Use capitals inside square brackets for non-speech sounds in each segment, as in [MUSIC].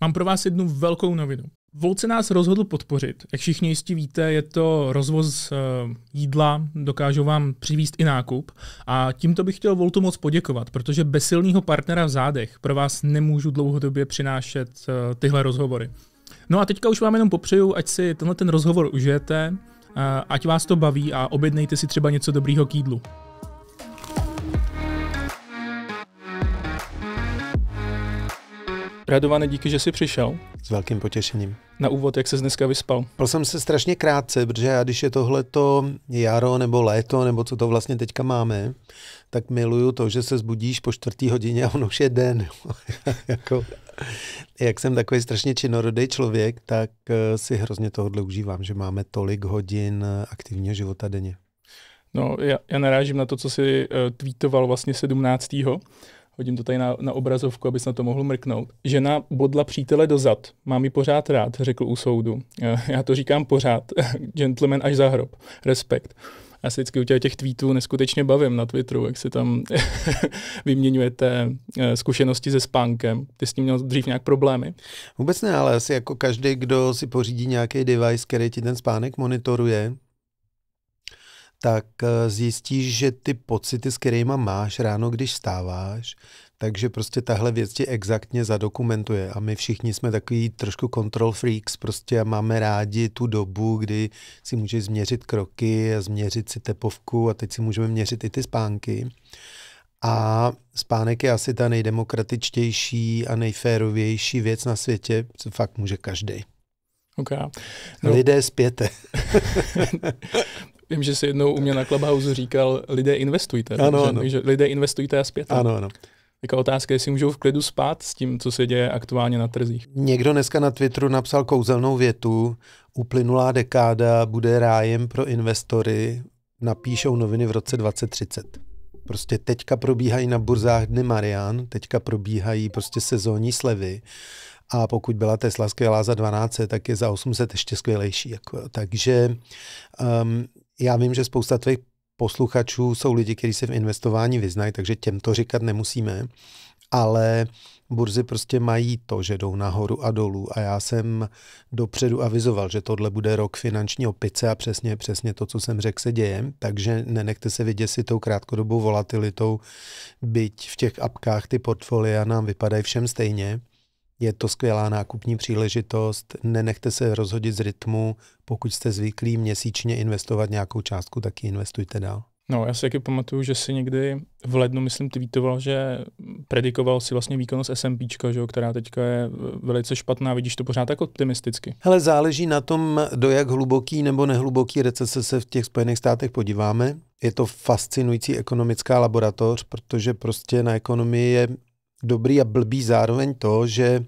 Mám pro vás jednu velkou novinu. Volce nás rozhodl podpořit. Jak všichni jistě víte, je to rozvoz eh, jídla, dokážu vám přivíst i nákup. A tímto bych chtěl Voltu moc poděkovat, protože bez silného partnera v zádech pro vás nemůžu dlouhodobě přinášet eh, tyhle rozhovory. No a teďka už vám jenom popřeju, ať si tenhle ten rozhovor užijete, eh, ať vás to baví a objednejte si třeba něco dobrýho k jídlu. Radované díky, že jsi přišel. S velkým potěšením. Na úvod, jak se dneska vyspal? Byl jsem se strašně krátce, protože já, když je tohleto jaro nebo léto, nebo co to vlastně teďka máme, tak miluju to, že se zbudíš po čtvrtý hodině a on už je den. [LAUGHS] jako, jak jsem takový strašně činorodý člověk, tak eh, si hrozně tohle užívám, že máme tolik hodin aktivního života denně. No, já, já narážím na to, co si uh, eh, tweetoval vlastně 17 hodím to tady na, na obrazovku, abys na to mohl mrknout. Žena bodla přítele dozad, mám ji pořád rád, řekl u soudu. Eh, já to říkám pořád, [LAUGHS] gentleman až za hrob, respekt. Já se vždycky u těch tweetů neskutečně bavím na Twitteru, jak si tam [LAUGHS] vyměňujete eh, zkušenosti se spánkem. Ty s tím měl dřív nějak problémy? Vůbec ne, ale asi jako každý, kdo si pořídí nějaký device, který ti ten spánek monitoruje, tak eh, zjistíš, že ty pocity, s kterými máš ráno, když stáváš, takže prostě tahle věc ti exaktně zadokumentuje. A my všichni jsme takový trošku control freaks prostě a máme rádi tu dobu, kdy si můžeš změřit kroky a změřit si tepovku a teď si můžeme měřit i ty spánky. A spánek je asi ta nejdemokratičtější a nejférovější věc na světě, co fakt může každý. Okay. No. Lidé zpěte. [LAUGHS] [LAUGHS] Vím, že si jednou u mě na Clubhouse říkal, lidé investujte. Ano, že, ano. že lidé investujte a zpět. Ano, ano. Jaká otázka, jestli můžou v klidu spát s tím, co se děje aktuálně na trzích. Někdo dneska na Twitteru napsal kouzelnou větu, uplynulá dekáda bude rájem pro investory, napíšou noviny v roce 2030. Prostě teďka probíhají na burzách dny Marian, teďka probíhají prostě sezónní slevy a pokud byla Tesla skvělá za 12, tak je za 800 ještě skvělejší. Jako, takže um, já vím, že spousta tvých posluchačů jsou lidi, kteří se v investování vyznají, takže těm to říkat nemusíme, ale burzy prostě mají to, že jdou nahoru a dolů a já jsem dopředu avizoval, že tohle bude rok finanční opice a přesně, přesně to, co jsem řekl, se děje, takže nenechte se vyděsit tou krátkodobou volatilitou, byť v těch apkách ty portfolia nám vypadají všem stejně, je to skvělá nákupní příležitost, nenechte se rozhodit z rytmu, pokud jste zvyklí měsíčně investovat nějakou částku, tak ji investujte dál. No, já si taky pamatuju, že si někdy v lednu, myslím, tweetoval, že predikoval si vlastně výkonnost SMP, která teďka je velice špatná. Vidíš to pořád tak optimisticky? Hele, záleží na tom, do jak hluboký nebo nehluboký recese se v těch Spojených státech podíváme. Je to fascinující ekonomická laboratoř, protože prostě na ekonomii je dobrý a blbý zároveň to, že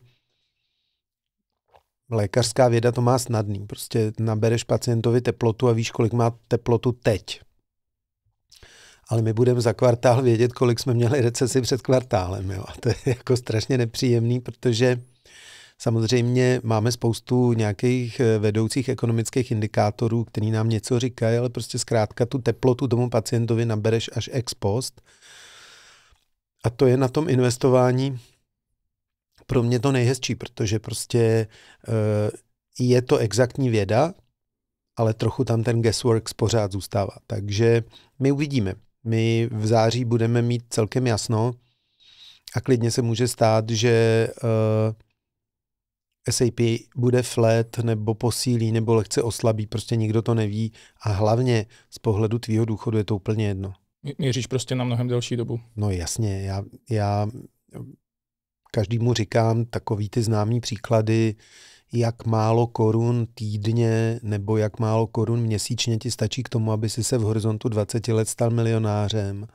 lékařská věda to má snadný. Prostě nabereš pacientovi teplotu a víš, kolik má teplotu teď. Ale my budeme za kvartál vědět, kolik jsme měli recesi před kvartálem. Jo? A to je [LAUGHS] jako strašně nepříjemný, protože samozřejmě máme spoustu nějakých eh, vedoucích ekonomických indikátorů, který nám něco říkají, ale prostě zkrátka tu teplotu tomu pacientovi nabereš až ex post – a to je na tom investování pro mě to nejhezčí, protože prostě eh, je to exaktní věda, ale trochu tam ten guesswork pořád zůstává. Takže my uvidíme. My v září budeme mít celkem jasno a klidně se může stát, že eh, SAP bude flat nebo posílí nebo lehce oslabí, prostě nikdo to neví a hlavně z pohledu tvýho důchodu je to úplně jedno. Měříš prostě na mnohem delší dobu. No jasně, já, já každému říkám takový ty známý příklady, jak málo korun týdně nebo jak málo korun měsíčně ti stačí k tomu, aby si se v horizontu 20 let stal milionářem.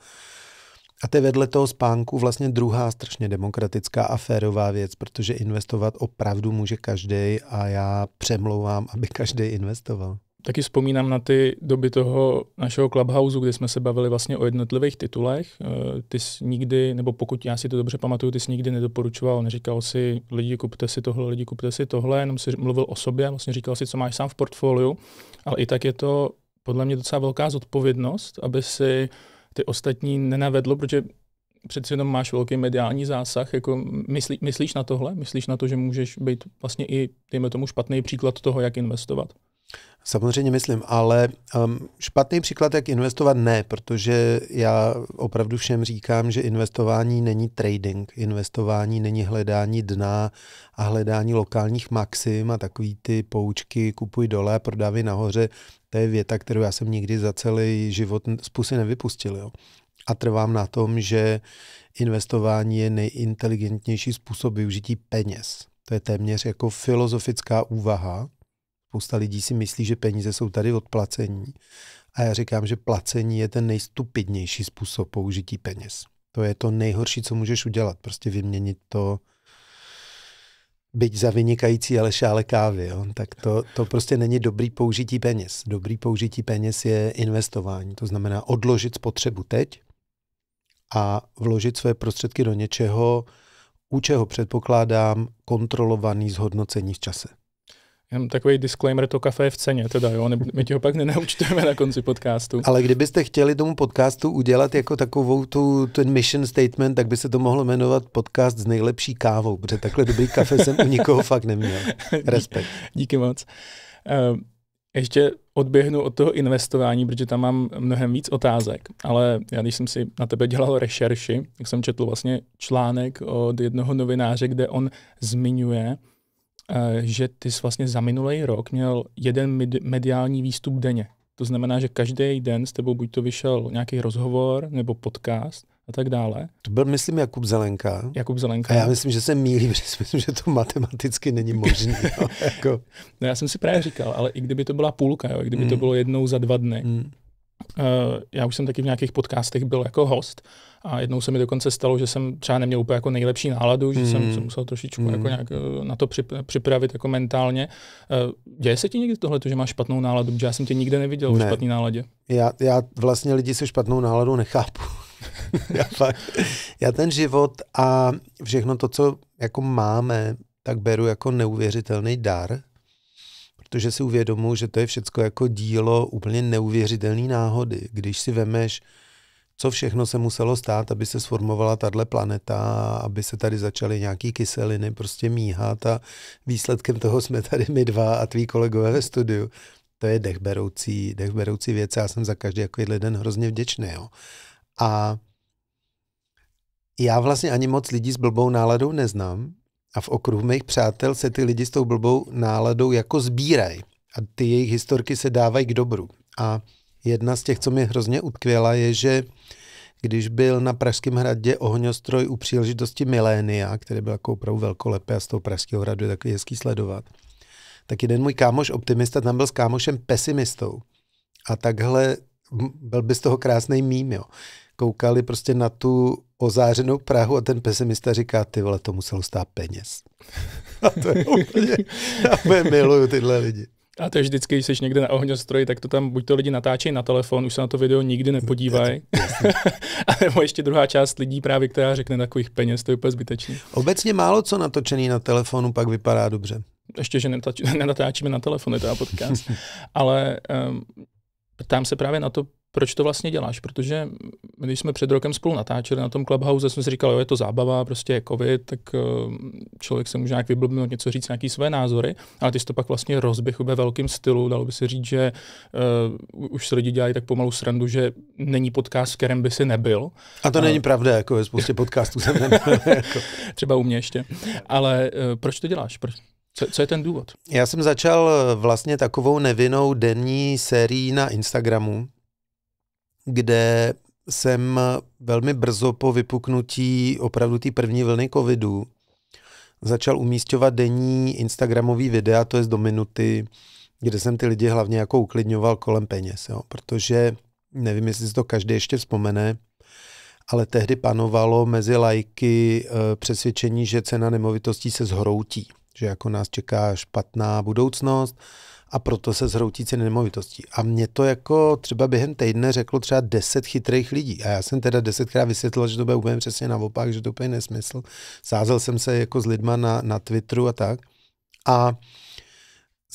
A to je vedle toho spánku vlastně druhá strašně demokratická a férová věc, protože investovat opravdu může každý a já přemlouvám, aby každý investoval taky vzpomínám na ty doby toho našeho Clubhouse, kde jsme se bavili vlastně o jednotlivých titulech. Eh, ty jsi nikdy, nebo pokud já si to dobře pamatuju, ty jsi nikdy nedoporučoval, neříkal si lidi kupte si tohle, lidi kupte si tohle, jenom si mluvil o sobě, vlastně říkal si, co máš sám v portfoliu, ale i tak je to podle mě docela velká zodpovědnost, aby si ty ostatní nenavedlo, protože přeci jenom máš velký mediální zásah, jako myslí, myslíš na tohle? Myslíš na to, že můžeš být vlastně i, dejme tomu, špatný příklad toho, jak investovat? Samozřejmě myslím, ale um, špatný příklad, jak investovat, ne, protože já opravdu všem říkám, že investování není trading, investování není hledání dna a hledání lokálních maxim a takový ty poučky kupuj dole, prodávej nahoře, to je věta, kterou já jsem nikdy za celý život z pusy nevypustil. Jo. A trvám na tom, že investování je nejinteligentnější způsob využití peněz. To je téměř jako filozofická úvaha, Spousta lidí si myslí, že peníze jsou tady od placení. A já říkám, že placení je ten nejstupidnější způsob použití peněz. To je to nejhorší, co můžeš udělat. Prostě vyměnit to, byť za vynikající ale šále kávy, jo? tak to, to prostě není dobrý použití peněz. Dobrý použití peněz je investování, to znamená odložit spotřebu teď a vložit své prostředky do něčeho, u čeho předpokládám kontrolovaný zhodnocení v čase. Jen takový disclaimer, to kafe je v ceně, teda jo, ne, my ti ho pak nenaučtujeme na konci podcastu. Ale kdybyste chtěli tomu podcastu udělat jako takovou tu, ten mission statement, tak by se to mohlo jmenovat podcast s nejlepší kávou, protože takhle dobrý kafe jsem u nikoho fakt neměl. [LAUGHS] Respekt. Díky moc. Ehm, ještě odběhnu od toho investování, protože tam mám mnohem víc otázek, ale já když jsem si na tebe dělal rešerši, tak jsem četl vlastně článek od jednoho novináře, kde on zmiňuje, Eh, že ty jsi vlastně za minulý rok měl jeden mediální výstup denně. To znamená, že každý den s tebou buď to vyšel nějaký rozhovor nebo podcast a tak dále. To byl, myslím, Jakub Zelenka. Jakub Zelenka. A já myslím, že se mílí, [LAUGHS] že myslím, že to matematicky není možné. [LAUGHS] no, jako. no já jsem si právě říkal, ale i kdyby to byla půlka, jo, i kdyby mm. to bylo jednou za dva dny, mm Eh, já už jsem taky v nějakých podcastech byl jako host a jednou se mi dokonce stalo, že jsem třeba neměl úplně jako nejlepší náladu, že mm. jsem mhm. se musel trošičku mm. jako nějak eh, na to připravit jako mentálně. Eh, děje se ti někdy tohle, že máš špatnou náladu? já jsem tě nikde neviděl ne. v špatné náladě. Já, já vlastně lidi se špatnou náladou nechápu. [LAUGHS] já, fakt, já ten život a všechno to, co jako máme, tak beru jako neuvěřitelný dar protože si uvědomuji, že to je všechno jako dílo úplně neuvěřitelné náhody. Když si vemeš, co všechno se muselo stát, aby se sformovala tahle planeta, aby se tady začaly nějaký kyseliny prostě míhat a výsledkem toho jsme tady my dva a tví kolegové ve studiu. To je dechberoucí, dechberoucí věc. Já jsem za každý jako den hrozně vděčný. Jo. A já vlastně ani moc lidí s blbou náladou neznám, a v okruhu mých přátel se ty lidi s tou blbou náladou jako sbírají. A ty jejich historky se dávají k dobru. A jedna z těch, co mě hrozně utkvěla, je, že když byl na Pražském hradě ohňostroj u příležitosti milénia, který byl jako opravdu velkolepé a z toho Pražského hradu je takový hezký sledovat, tak jeden můj kámoš optimista tam byl s kámošem pesimistou. A takhle byl by z toho krásný mím, jo. Koukali prostě na tu ozářenou Prahu a ten pesimista říká, ty vole, to muselo stát peněz. [LAUGHS] A to je úplně, já úplně miluju tyhle lidi. A to je vždycky, když jsi někde na ohňostroji, tak to tam buď to lidi natáčejí na telefon, už se na to video nikdy nepodívají. [LAUGHS] a nebo ještě druhá část lidí právě, která řekne takových peněz, to je úplně zbytečný. Obecně málo co natočený na telefonu pak vypadá dobře. Ještě, že [LAUGHS] nenatáčíme na telefon, je to podcast. Ale um, ptám se právě na to, proč to vlastně děláš, protože když jsme před rokem spolu natáčeli na tom Clubhouse, jsme si říkali, jo, je to zábava, prostě je covid, tak eh, člověk se může nějak vyblbnout, něco říct, nějaký své názory, ale ty jsi to pak vlastně rozběh ve velkém stylu, dalo by se říct, že uh, už se lidi dělají tak pomalu srandu, že není podcast, v kterém by si nebyl. A to a... není pravda, jako je spoustě [LAUGHS] podcastů jsem nebyl. Jako. Třeba u mě ještě. Ale uh, proč to děláš? Proč? Co, co je ten důvod? Já jsem začal vlastně takovou nevinnou denní sérií na Instagramu, kde jsem velmi brzo po vypuknutí opravdu té první vlny covidu začal umístěvat denní Instagramový videa, to je do minuty, kde jsem ty lidi hlavně jako uklidňoval kolem peněz, jo? protože nevím, jestli si to každý ještě vzpomene, ale tehdy panovalo mezi lajky eh, přesvědčení, že cena nemovitostí se zhroutí, že jako nás čeká špatná budoucnost, a proto se zhroutí ceny nemovitostí. A mě to jako třeba během týdne řeklo třeba 10 chytrých lidí. A já jsem teda desetkrát vysvětlil, že to bude úplně přesně naopak, že to úplně nesmysl. Sázel jsem se jako s lidma na, na Twitteru a tak. A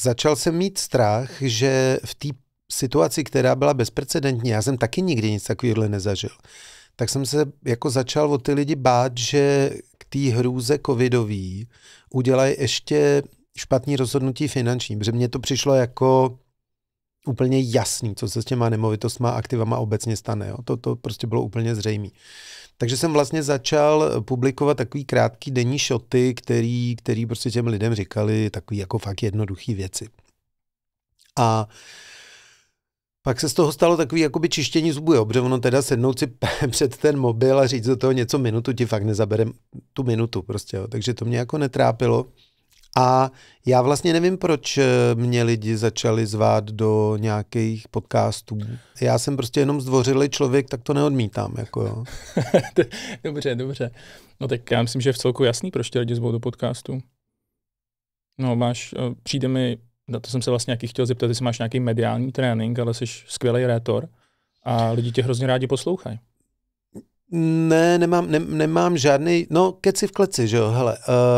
začal jsem mít strach, že v té situaci, která byla bezprecedentní, já jsem taky nikdy nic takového nezažil, tak jsem se jako začal o ty lidi bát, že k té hrůze covidový udělají ještě špatný rozhodnutí finanční, protože mně to přišlo jako úplně jasný, co se s těma nemovitostma a aktivama obecně stane. Jo? To, to prostě bylo úplně zřejmé. Takže jsem vlastně začal publikovat takový krátký denní šoty, který, který prostě těm lidem říkali takový jako fakt jednoduchý věci. A pak se z toho stalo takový jakoby čištění zubů, jo, protože ono teda sednout si [LAUGHS] před ten mobil a říct do toho něco minutu, ti fakt nezabere tu minutu prostě, jo. takže to mě jako netrápilo. A já vlastně nevím, proč eh, mě lidi začali zvát do nějakých podcastů. Já jsem prostě jenom zdvořilý člověk, tak to neodmítám. Jako jo. [LAUGHS] dobře, dobře. No tak já myslím, že je v celku jasný, proč tě lidi zvou do podcastu. No máš, eh, přijde mi, na to jsem se vlastně nějaký chtěl zeptat, jestli máš nějaký mediální trénink, ale jsi skvělý rétor a lidi tě hrozně rádi poslouchají. Ne, nemám, ne, nemám žádný, no keci v kleci, že jo, hele,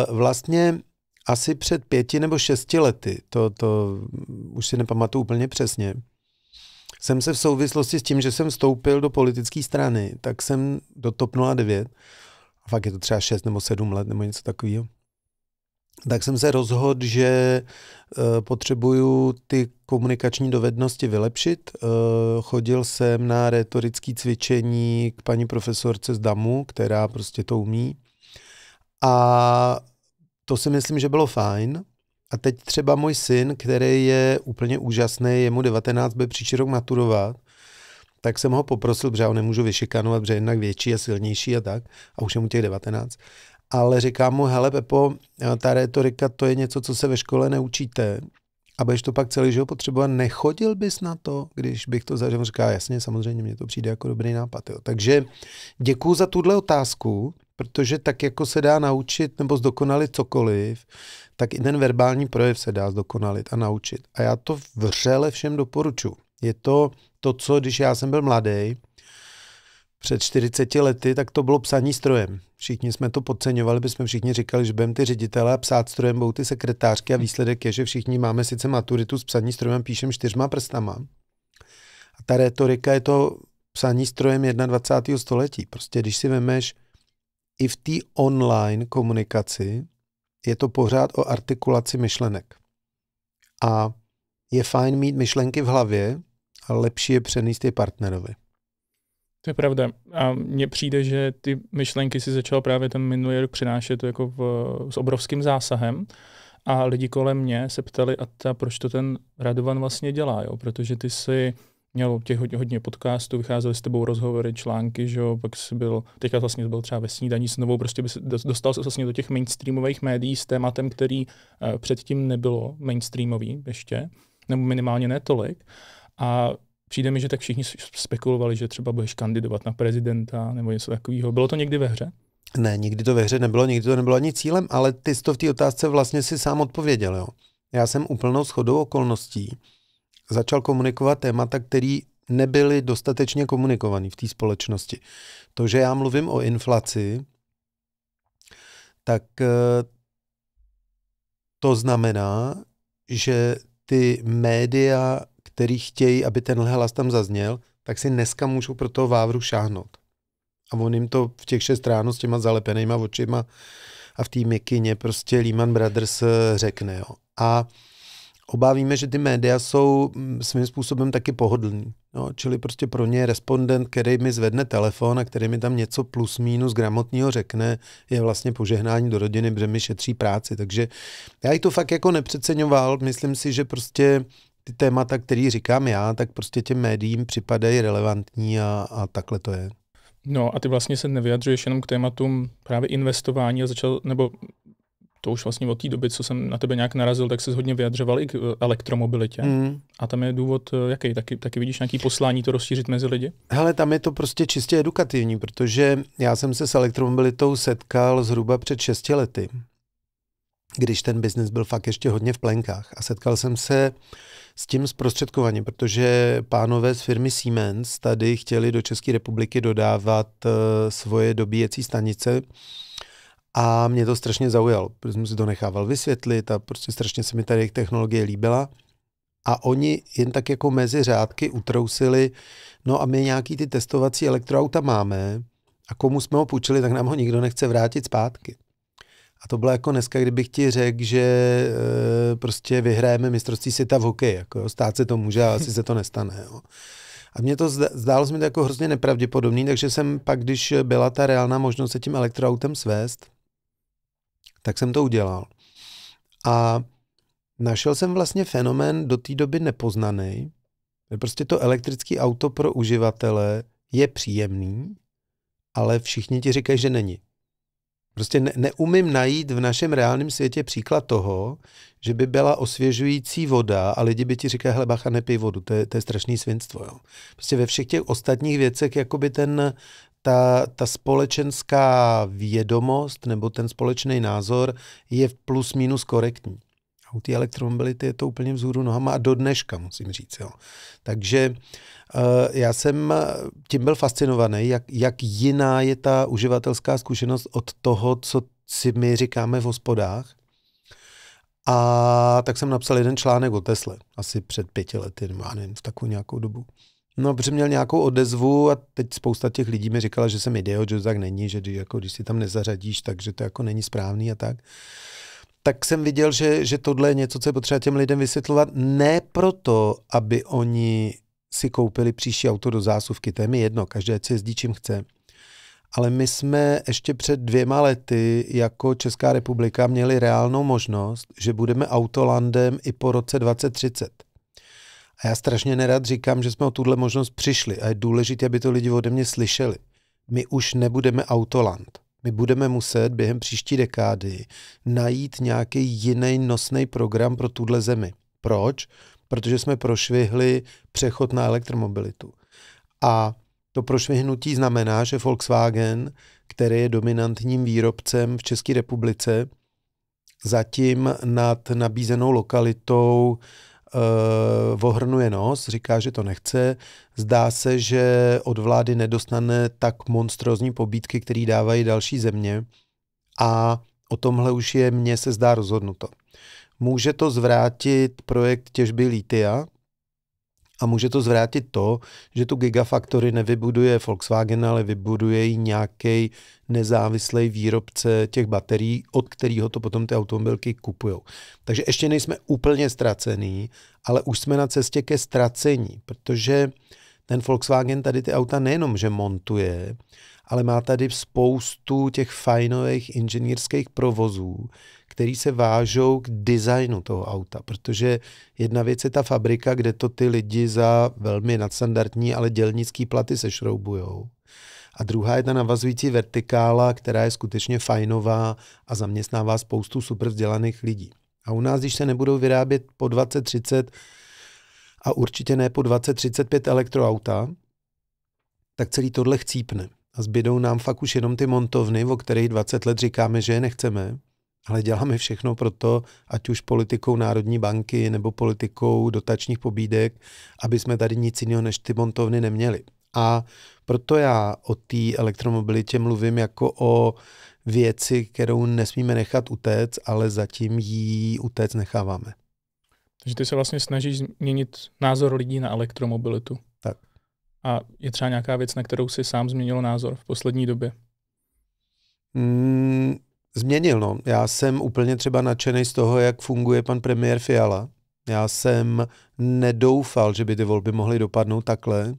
uh, vlastně asi před pěti nebo šesti lety, to, to už si nepamatuju úplně přesně, jsem se v souvislosti s tím, že jsem vstoupil do politické strany, tak jsem do TOP 09, a fakt je to třeba 6 nebo 7 let nebo něco takového, tak jsem se rozhodl, že uh, potřebuju ty komunikační dovednosti vylepšit. Uh, chodil jsem na retorické cvičení k paní profesorce z DAMu, která prostě to umí. A to si myslím, že bylo fajn. A teď třeba můj syn, který je úplně úžasný, je mu 19, by příští rok maturovat, tak jsem ho poprosil, protože ho nemůžu vyšikanovat, protože je jednak větší a silnější a tak, a už je mu těch 19. Ale říkám mu, hele Pepo, eh, ta retorika, to je něco, co se ve škole neučíte a budeš to pak celý život potřebovat, nechodil bys na to, když bych to zažil? Říká, jasně, samozřejmě, mně to přijde jako dobrý nápad. Jo. Takže děkuji za tuhle otázku, protože tak jako se dá naučit nebo zdokonalit cokoliv, tak i ten verbální projev se dá zdokonalit a naučit. A já to vřele všem doporučuji. Je to to, co když já jsem byl mladý, před 40 lety, tak to bylo psaní strojem. Všichni jsme to podceňovali, bychom všichni říkali, že budeme ty ředitele a psát strojem budou ty sekretářky a výsledek je, že všichni máme sice maturitu s psaní strojem, píšem čtyřma prstama. A ta retorika je to psaní strojem 21. století. Prostě když si vemeš, i v té online komunikaci je to pořád o artikulaci myšlenek. A je fajn mít myšlenky v hlavě, ale lepší je přenést je partnerovi. To je pravda. A mně přijde, že ty myšlenky si začal právě ten minulý rok přinášet jako v, s obrovským zásahem. A lidi kolem mě se ptali, a ta, proč to ten Radovan vlastně dělá, jo? protože ty si měl těch hodně, hodně podcastů, vycházely s tebou rozhovory, články, že jo, pak jsi byl, teďka vlastně byl třeba ve snídaní s novou, prostě by dostal se vlastně do těch mainstreamových médií s tématem, který uh, předtím nebylo mainstreamový ještě, nebo minimálně netolik. A Přijde mi, že tak všichni spekulovali, že třeba budeš kandidovat na prezidenta nebo něco takového. Bylo to někdy ve hře? Ne, nikdy to ve hře nebylo, nikdy to nebylo ani cílem, ale ty jsi to v té otázce vlastně si sám odpověděl. Jo. Já jsem úplnou shodou okolností začal komunikovat témata, který nebyly dostatečně komunikovaný v té společnosti. To, že já mluvím o inflaci, tak eh, to znamená, že ty média který chtějí, aby tenhle hlas tam zazněl, tak si dneska můžou pro toho Vávru šáhnout. A on jim to v těch šest ráno s těma zalepenýma očima a v té mikině prostě Lehman Brothers eh, řekne. Jo. A obávíme, že ty média jsou mm, svým způsobem taky pohodlní. No, čili prostě pro ně respondent, který mi zvedne telefon a který mi tam něco plus minus gramotního řekne, je vlastně požehnání do rodiny, protože mi šetří práci. Takže já i to fakt jako nepřeceňoval. Myslím si, že prostě ty témata, který říkám já, tak prostě těm médiím připadají relevantní a, a takhle to je. No a ty vlastně se nevyjadřuješ jenom k tématům právě investování a začal, nebo to už vlastně od té doby, co jsem na tebe nějak narazil, tak se hodně vyjadřoval i k eh, elektromobilitě. Mm. A tam je důvod, eh, jaký? Taky, taky vidíš nějaký poslání to rozšířit mezi lidi? Hele, tam je to prostě čistě edukativní, protože já jsem se s elektromobilitou setkal zhruba před 6 lety, když ten biznis byl fakt ještě hodně v plenkách. A setkal jsem se uh, s tím zprostředkovaně, protože pánové z firmy Siemens tady chtěli do České republiky dodávat eh, svoje dobíjecí stanice a mě to strašně zaujalo, protože jsem si to nechával vysvětlit a prostě strašně se mi tady jejich technologie líbila. A oni jen tak jako mezi řádky utrousili, no a my nějaký ty testovací elektroauta máme a komu jsme ho půjčili, tak nám ho nikdo nechce vrátit zpátky. A to bylo jako dneska, kdybych ti řekl, že e, prostě vyhrajeme mistrovství světa v hokeji. Jako, jo. Stát se to může, ale asi se to nestane. Jo. A mě to zdálo se mi to jako hrozně nepravděpodobný, takže jsem pak, když byla ta reálná možnost se tím elektroautem svést, tak jsem to udělal. A našel jsem vlastně fenomén do té doby nepoznaný, že prostě to elektrické auto pro uživatele je příjemný, ale všichni ti říkají, že není. Prostě ne, neumím najít v našem reálném světě příklad toho, že by byla osvěžující voda a lidi by ti říkali, hele bacha, nepij vodu, to je, to je strašný svinstvo. Jo. Prostě ve všech těch ostatních věcech jakoby ten, ta, ta společenská vědomost nebo ten společný názor je plus minus korektní u té elektromobility je to úplně vzhůru nohama a do dneška, musím říct. Jo. Takže uh, já jsem eh, tím byl fascinovaný, jak, jak jiná je ta uživatelská zkušenost od toho, co si my říkáme v hospodách. A tak jsem napsal jeden článek o Tesle, asi před pěti lety, nebo nevím, v takovou nějakou dobu. No, protože měl nějakou odezvu a teď spousta těch lidí mi říkala, že jsem ideo, že to tak není, že jako, když si tam nezařadíš, takže to jako není správný a tak tak jsem viděl, že, že tohle je něco, co je potřeba těm lidem vysvětlovat, ne proto, aby oni si koupili příští auto do zásuvky, to je mi jedno, každý ať jezdí čím chce. Ale my jsme ještě před dvěma lety jako Česká republika měli reálnou možnost, že budeme autolandem i po roce 2030. A já strašně nerad říkám, že jsme o tuhle možnost přišli a je důležité, aby to lidi ode mě slyšeli. My už nebudeme autoland my budeme muset během příští dekády najít nějaký jiný nosný program pro tuhle zemi. Proč? Protože jsme prošvihli přechod na elektromobilitu. A to prošvihnutí znamená, že Volkswagen, který je dominantním výrobcem v České republice, zatím nad nabízenou lokalitou uh, uh, eh, ohrnuje nos, říká, že to nechce. Zdá se, že od vlády nedostane tak monstrózní pobídky, které dávají další země. A o tomhle už je, mně se zdá, rozhodnuto. Může to zvrátit projekt těžby litia a může to zvrátit to, že tu gigafactory nevybuduje Volkswagen, ale vybuduje ji nějaký nezávislý výrobce těch baterií, od kterého to potom ty automobilky kupují. Takže ještě nejsme úplně ztracený, ale už jsme na cestě ke ztracení, protože ten Volkswagen tady ty auta nejenom, že montuje, ale má tady spoustu těch fajnových inženýrských provozů, který se vážou k designu toho auta, protože jedna věc je ta fabrika, kde to ty lidi za velmi nadstandardní, ale dělnický platy sešroubujou. A druhá je ta navazující vertikála, která je skutečně fajnová a zaměstnává spoustu super vzdělaných lidí. A u nás, když se nebudou vyrábět po 20-30 a určitě ne po 20-35 elektroauta, tak celý tohle chcípne. A zbydou nám fakt už jenom ty montovny, o kterých 20 let říkáme, že je nechceme, ale děláme všechno pro to, ať už politikou Národní banky nebo politikou dotačních pobídek, aby jsme tady nic jiného než ty montovny neměli. A proto já o té elektromobilitě mluvím jako o věci, kterou nesmíme nechat utéct, ale zatím ji utéct necháváme. Takže ty se vlastně snažíš změnit názor lidí na elektromobilitu. Tak. A je třeba nějaká věc, na kterou si sám změnil názor v poslední době? Mm, změnil, no. Já jsem úplně třeba nadšený z toho, jak funguje pan premiér Fiala. Já jsem nedoufal, že by ty volby mohly dopadnout takhle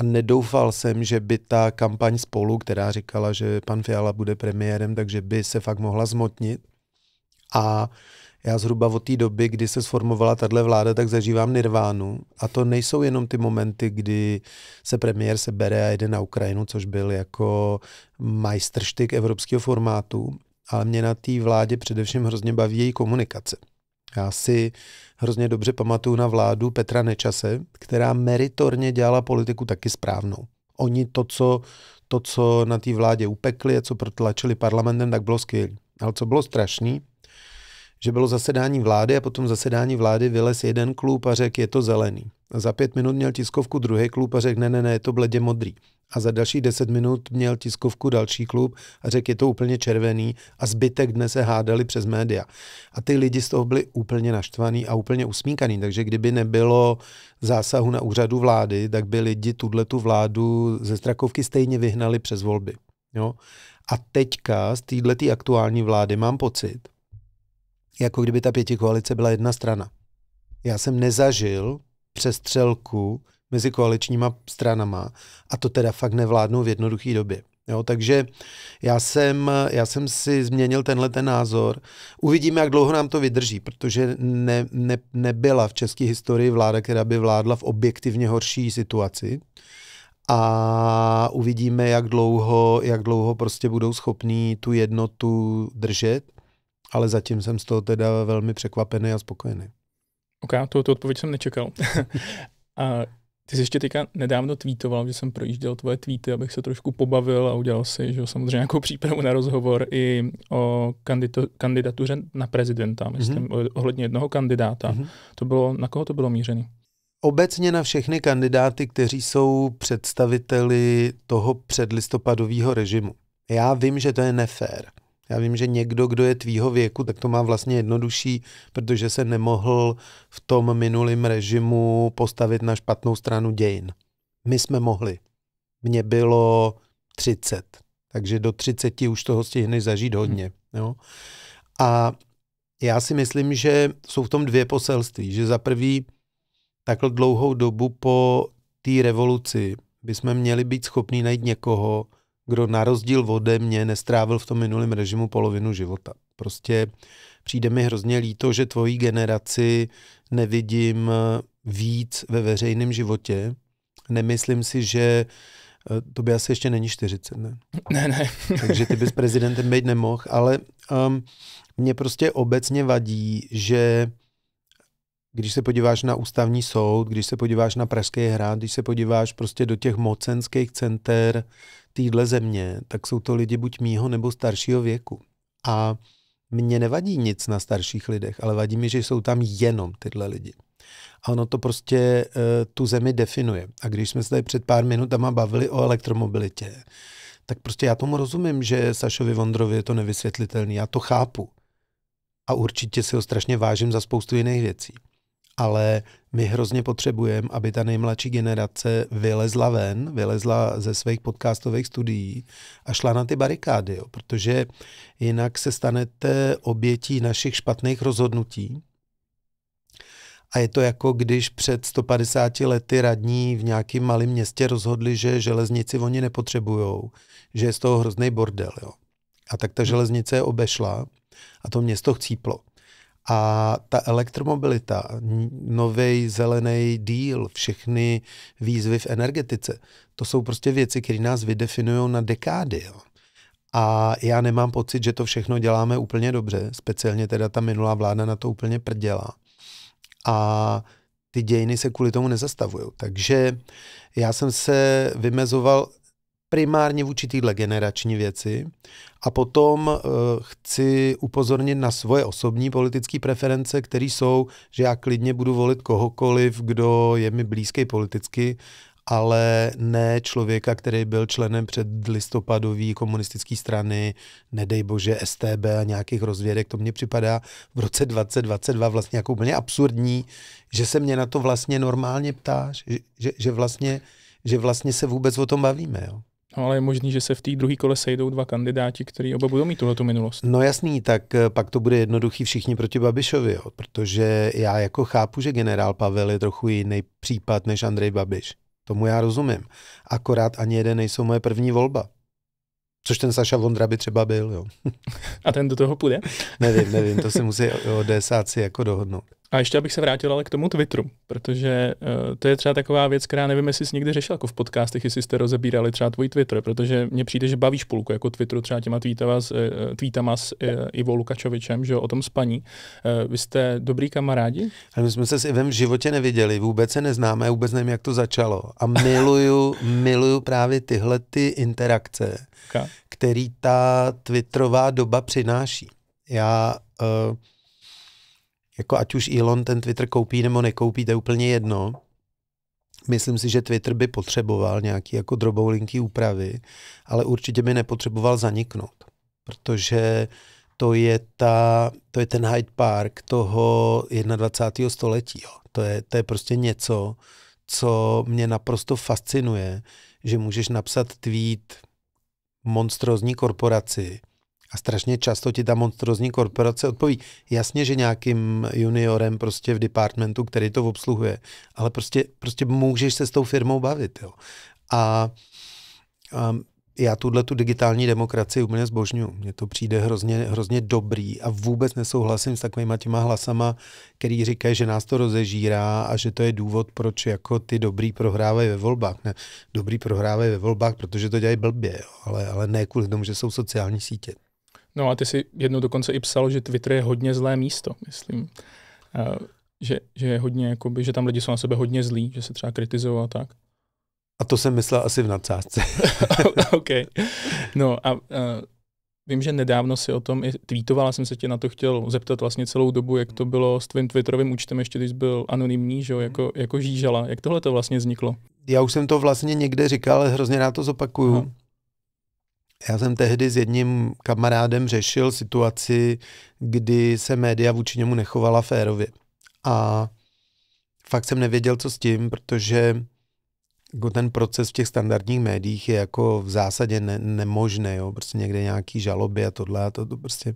a nedoufal jsem, že by ta kampaň spolu, která říkala, že pan Fiala bude premiérem, takže by se fakt mohla zmotnit. A já zhruba od té doby, kdy se sformovala tahle vláda, tak zažívám nirvánu. A to nejsou jenom ty momenty, kdy se premiér sebere a jede na Ukrajinu, což byl jako majstrštyk evropského formátu, ale mě na té vládě především hrozně baví její komunikace. Já si hrozně dobře pamatuju na vládu Petra Nečase, která meritorně dělala politiku taky správnou. Oni to, co, to, co na té vládě upekli a co protlačili parlamentem, tak bylo skvělé. Ale co bylo strašný, že bylo zasedání vlády a potom zasedání vlády vylez jeden klub a řekl, je to zelený. A za pět minut měl tiskovku druhý klub a řekl, ne, ne, ne, je to bledě modrý. A za další deset minut měl tiskovku další klub a řekl, je to úplně červený a zbytek dne se hádali přes média. A ty lidi z toho byli úplně naštvaný a úplně usmíkaný, takže kdyby nebylo zásahu na úřadu vlády, tak by lidi tuhle tu vládu ze Strakovky stejně vyhnali přes volby. Jo? A teďka z této aktuální vlády mám pocit, jako kdyby ta pěti koalice byla jedna strana. Já jsem nezažil přestřelku mezi koaličníma stranama a to teda fakt nevládnou v jednoduché době. Jo, takže já jsem, já jsem si změnil tenhle ten názor. Uvidíme, jak dlouho nám to vydrží, protože ne, ne, nebyla v české historii vláda, která by vládla v objektivně horší situaci. A uvidíme, jak dlouho, jak dlouho prostě budou schopní tu jednotu držet ale zatím jsem z toho teda velmi překvapený a spokojený. OK, tu, tu odpověď jsem nečekal. [LAUGHS] a ty jsi ještě teďka nedávno tweetoval, že jsem projížděl tvoje tweety, abych se trošku pobavil a udělal si že samozřejmě nějakou přípravu na rozhovor i o kandito, kandidatuře na prezidenta, mm-hmm. ohledně jednoho kandidáta. Mm-hmm. To bylo, na koho to bylo mířený? Obecně na všechny kandidáty, kteří jsou představiteli toho předlistopadového režimu. Já vím, že to je nefér. Já vím, že někdo, kdo je tvýho věku, tak to má vlastně jednodušší, protože se nemohl v tom minulém režimu postavit na špatnou stranu dějin. My jsme mohli. Mně bylo 30, takže do 30 už toho stihneš zažít hmm. hodně. Hmm. Jo? A já si myslím, že jsou v tom dvě poselství. Že za prvý, takhle dlouhou dobu po té revoluci bychom měli být schopni najít někoho, kdo na rozdíl ode mě nestrávil v tom minulém režimu polovinu života. Prostě přijde mi hrozně líto, že tvoji generaci nevidím eh, víc ve veřejném životě. Nemyslím si, že eh, to by asi ještě není 40, ne? Ne, ne. [LAUGHS] Takže ty bys prezidentem být nemohl, ale um, ehm, mě prostě obecně vadí, že když se podíváš na ústavní soud, když se podíváš na Pražský hrad, když se podíváš prostě do těch mocenských center, téhle země, tak jsou to lidi buď mýho nebo staršího věku. A mně nevadí nic na starších lidech, ale vadí mi, že jsou tam jenom tyhle lidi. A ono to prostě e, tu zemi definuje. A když jsme se tady před pár minutama bavili o elektromobilitě, tak prostě já tomu rozumím, že Sašovi Vondrovi je to nevysvětlitelný, já to chápu. A určitě si ho strašně vážím za spoustu jiných věcí. Ale my hrozně potřebujeme, aby ta nejmladší generace vylezla ven, vylezla ze svých podcastových studií a šla na ty barikády, jo, protože jinak se stanete obětí našich špatných rozhodnutí. A je to jako když před 150 lety radní v nějakém malém městě rozhodli, že železnici oni nepotřebují, že je z toho hrozný bordel. Jo. A tak ta železnice obešla a to město chcíplo. A ta elektromobilita, nový zelený díl, všechny výzvy v energetice, to jsou prostě věci, které nás vydefinují na dekády. Jo. A já nemám pocit, že to všechno děláme úplně dobře, speciálně teda ta minulá vláda na to úplně prdělá. A ty dějiny se kvůli tomu nezastavují. Takže já jsem se vymezoval primárně vůči téhle generační věci a potom uh, chci upozornit na svoje osobní politické preference, které jsou, že já klidně budu volit kohokoliv, kdo je mi blízký politicky, ale ne člověka, který byl členem před listopadový komunistické strany, nedej bože STB a nějakých rozvědek, to mně připadá v roce 2022 vlastně jako úplně absurdní, že se mě na to vlastně normálně ptáš, že, že, vlastně, že vlastně se vůbec o tom bavíme. Jo? No ale je možný, že se v té druhé kole sejdou dva kandidáti, kteří oba budou mít tu minulost. No jasný, tak eh, pak to bude jednoduchý všichni proti Babišovi, jo, protože já jako chápu, že generál Pavel je trochu jiný případ než Andrej Babiš. Tomu já rozumím. Akorát ani jeden nejsou moje první volba. Což ten Saša Vondra by třeba byl, jo. [LAUGHS] A ten do toho půjde? nevím, nevím, to se musí o DSáci jako dohodnout. A ještě abych se vrátil ale k tomu Twitteru, protože uh, to je třeba taková věc, která nevím, jestli jsi někdy řešil jako v podcastech, jestli jste rozebírali třeba tvůj Twitter, protože mně přijde, že bavíš půlku jako Twitteru třeba těma tweetama s, uh, tweetama s uh, Ivo Lukačovičem, že o tom spaní. Uh, vy jste dobrý kamarádi? Ale my jsme se s Ivem v životě neviděli, vůbec se neznáme, vůbec nevím, jak to začalo. A miluju, [LAUGHS] miluju právě tyhle ty interakce, Ka? který ta Twitterová doba přináší. Já uh, jako ať už Elon ten Twitter koupí nebo nekoupí, to je úplně jedno. Myslím si, že Twitter by potřeboval nějaký jako linky úpravy, ale určitě by nepotřeboval zaniknout, protože to je, ta, to je ten Hyde Park toho 21. století. Jo. To, je, to je prostě něco, co mě naprosto fascinuje, že můžeš napsat tweet monstrozní korporaci, a strašně často ti ta monstrozní korporace odpoví. Jasně, že nějakým juniorem prostě v departmentu, který to obsluhuje, ale prostě, prostě můžeš se s tou firmou bavit. Jo. A, a um, já tuhle tu digitální demokracii úplně zbožňuju. Mně to přijde hrozně, hrozně dobrý a vůbec nesouhlasím s takovými těma hlasama, který říkají, že nás to rozežírá a že to je důvod, proč jako ty dobrý prohrávají ve volbách. Ne, dobrý prohrávají ve volbách, protože to dělají blbě, jo, ale, ale ne kvůli tomu, že jsou sociální sítě. No a ty si jednou dokonce i psal, že Twitter je hodně zlé místo, myslím. že, že je hodně, jakoby, že tam lidi jsou na sebe hodně zlí, že se třeba kritizují a tak. A to jsem myslel asi v nadsázce. [LAUGHS] OK. No a uh, vím, že nedávno si o tom i tweetoval, jsem se tě na to chtěl zeptat vlastně celou dobu, jak to bylo s tvým Twitterovým účtem, ještě když byl anonymní, že jo, jako, jako žížala. Jak tohle to vlastně vzniklo? Já už jsem to vlastně někde říkal, ale hrozně rád to zopakuju. Aha. Já jsem tehdy s jedním kamarádem řešil situaci, kdy se média vůči němu nechovala férově. A fakt jsem nevěděl, co s tím, protože jako ten proces v těch standardních médiích je jako v zásadě ne- nemožný, jo? prostě někde nějaký žaloby a tohle a to, prostě.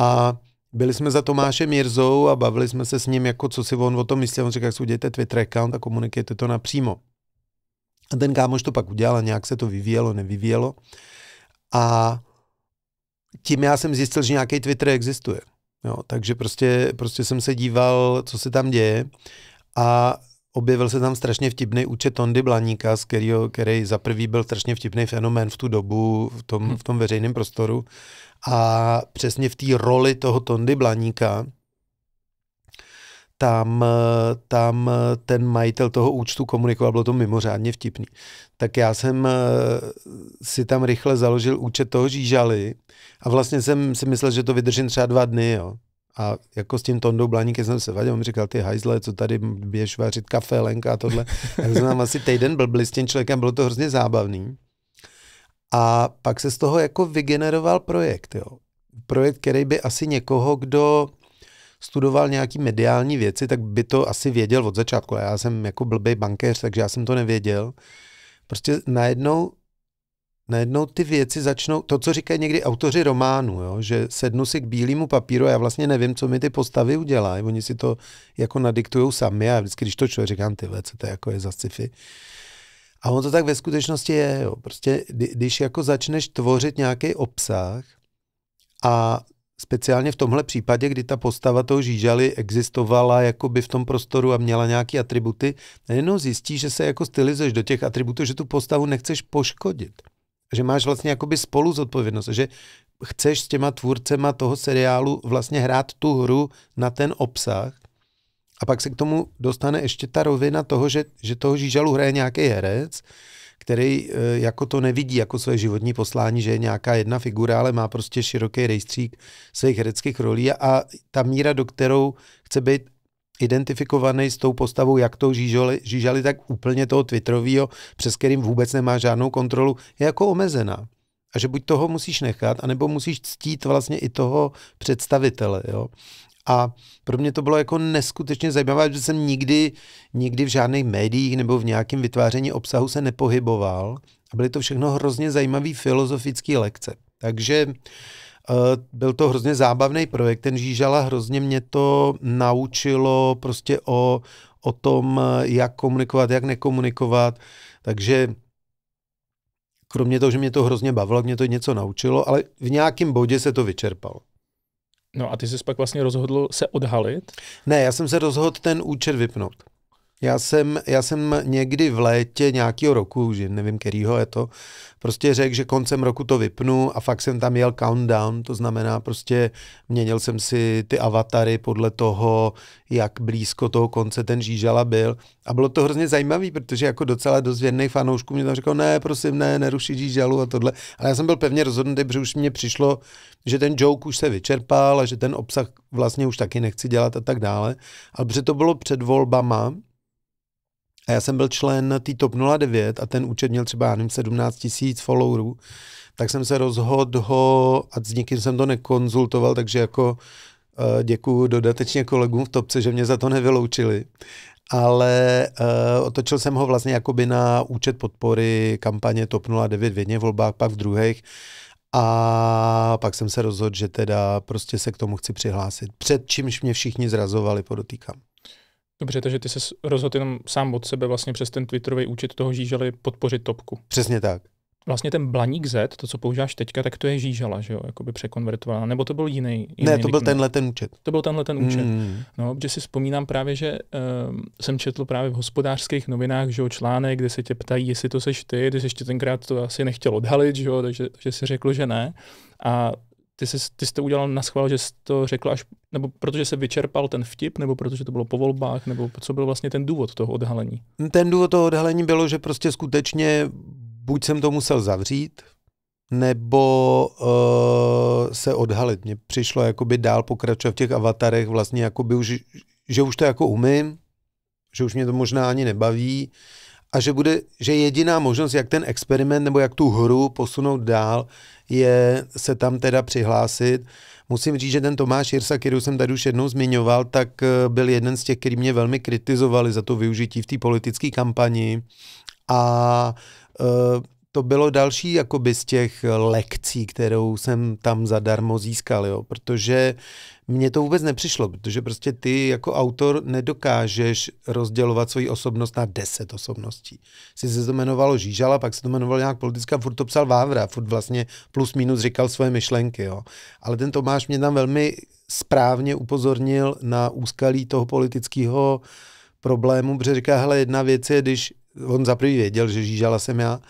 A byli jsme za Tomášem Jirzou a bavili jsme se s ním, jako co si on o tom myslí. On říkal, jak si udějte Twitter account a komunikujete to napřímo. A ten kámoš to pak udělal a nějak se to vyvíjelo, nevyvíjelo. A tím já jsem zjistil, že nějaký Twitter existuje. Jo, takže prostě, prostě jsem se díval, co se tam děje a objevil se tam strašně vtipný účet Tondy Blaníka, z kterýho, který za prvý byl strašně vtipný fenomén v tu dobu v tom, hm. v tom veřejném prostoru. A přesně v té roli toho Tondy Blaníka, tam, tam ten majitel toho účtu komunikoval, bylo to mimořádně vtipný. Tak já jsem eh, si tam rychle založil účet toho žížaly a vlastně jsem si myslel, že to vydržím třeba dva dny, jo. A jako s tím Tondou Blaníkem jsem se vadil, on mi říkal, ty hajzle, co tady běž vařit kafe, lenka a tohle. [LAUGHS] tak jsem tam asi týden blbli s tím člověkem, bylo to hrozně zábavný. A pak se z toho jako vygeneroval projekt, jo. Projekt, který by asi někoho, kdo studoval nějaký mediální věci, tak by to asi věděl od začátku. Já jsem jako blbý bankéř, takže já jsem to nevěděl. Prostě najednou najednou ty věci začnou, to, co říkají někdy autoři románu, jo, že sednu si k bílému papíru a já vlastně nevím, co mi ty postavy udělají, oni si to jako nadiktují sami a vždycky, když to člověk říkám, ty co to je, jako je za sci-fi. A on to tak ve skutečnosti je, jo. prostě když jako začneš tvořit nějaký obsah a speciálně v tomhle případě, kdy ta postava toho žížaly existovala jako by v tom prostoru a měla nějaké atributy, najednou zjistí, že se jako stylizuješ do těch atributů, že tu postavu nechceš poškodit. Že máš vlastně jakoby spolu zodpovědnost, že chceš s těma tvůrcema toho seriálu vlastně hrát tu hru na ten obsah a pak se k tomu dostane ještě ta rovina toho, že, že toho žížalu hraje nějaký herec, který eh, jako to nevidí jako své životní poslání, že je nějaká jedna figura, ale má prostě široký rejstřík svých hereckých rolí a ta míra, do kterou chce být identifikovaný s tou postavou, jak to žížali, žížali tak úplně toho Twitterového, přes kterým vůbec nemá žádnou kontrolu, je jako omezená. A že buď toho musíš nechat, anebo musíš ctít vlastně i toho představitele. Jo? A pro mě to bylo jako neskutečně zajímavé, že jsem nikdy, nikdy v žádných médiích nebo v nějakém vytváření obsahu se nepohyboval. A byly to všechno hrozně zajímavé filozofické lekce. Takže uh, byl to hrozně zábavný projekt. Ten Žížala hrozně mě to naučilo prostě o, o tom, eh, jak komunikovat, jak nekomunikovat. Takže kromě toho, že mě to hrozně bavilo, mě to něco naučilo, ale v nějakém bodě se to vyčerpalo. No a ty jsi pak vlastně rozhodl se odhalit? Ne, já jsem se rozhodl ten účet vypnout. Já jsem, já jsem někdy v létě nějakého roku, už, nevím, kterýho je to, prostě řekl, že koncem roku to vypnu a fakt jsem tam jel countdown, to znamená prostě měnil jsem si ty avatary podle toho, jak blízko toho konce ten Žížala byl. A bylo to hrozně zajímavé, protože jako docela dost věrných fanoušků mě tam řekl, ne, prosím, ne, neruši Žížalu a tohle. Ale já jsem byl pevně rozhodnutý, protože už mě přišlo, že ten joke už se vyčerpal a že ten obsah vlastně už taky nechci dělat a tak dále. Ale protože to bylo před volbama, a já jsem byl člen té TOP 09 a ten účet měl třeba, já nevím, 17 tisíc followerů, tak jsem se rozhodl ho, a s nikým jsem to nekonzultoval, takže jako uh, děkuju dodatečně kolegům v Topce, že mě za to nevyloučili. Ale uh, otočil jsem ho vlastně jakoby na účet podpory kampaně TOP 09 v jedně volbách, pak v druhých. A pak jsem se rozhodl, že teda prostě se k tomu chci přihlásit. Před čímž mě všichni zrazovali, podotýkám. Dobře, takže ty se rozhodl jenom sám od sebe vlastně přes ten Twitterový účet toho Žížely podpořit topku. Přesně tak. Vlastně ten Blaník Z, to, co používáš teďka, tak to je žížala, že jo, jakoby překonvertovaná. Nebo to byl jiný? jiný ne, to byl tenhle ten účet. To byl tenhle ten účet. Mm. No, že si vzpomínám právě, že um, jsem četl právě v hospodářských novinách, že jo, článek, kde se tě ptají, jestli to seš ty, když ještě tenkrát to asi nechtěl odhalit, že jo, takže, že si řekl, že ne. A ty, jsi, ty jsi to udělal na schvál, že jsi to řekl až, nebo protože se vyčerpal ten vtip, nebo protože to bylo po volbách, nebo co byl vlastně ten důvod toho odhalení? Ten důvod toho odhalení bylo, že prostě skutečně buď jsem to musel zavřít, nebo uh, se odhalit. Mně přišlo jakoby dál pokračovat v těch avatarech vlastně jakoby už, že už to jako umím, že už mě to možná ani nebaví, a že, bude, že jediná možnost, jak ten experiment nebo jak tu hru posunout dál, je se tam teda přihlásit. Musím říct, že ten Tomáš Jirsa, který jsem tady už jednou zmiňoval, tak eh, byl jeden z těch, který mě velmi kritizovali za to využití v té politické kampani. A eh, to bylo další jakoby z těch eh, lekcí, kterou jsem tam zadarmo získal, jo, protože mně to vůbec nepřišlo, protože prostě ty jako autor nedokážeš rozdělovat svoji osobnost na deset osobností. Jsi se to jmenovalo Žížala, pak se to jmenovalo nějak politická, furt to psal Vávra, furt vlastně plus minus říkal svoje myšlenky, jo. Ale ten Tomáš mě tam velmi správně upozornil na úskalí toho politického problému, protože říká, hele, jedna věc je, když on za prvý věděl, že Žížala jsem já,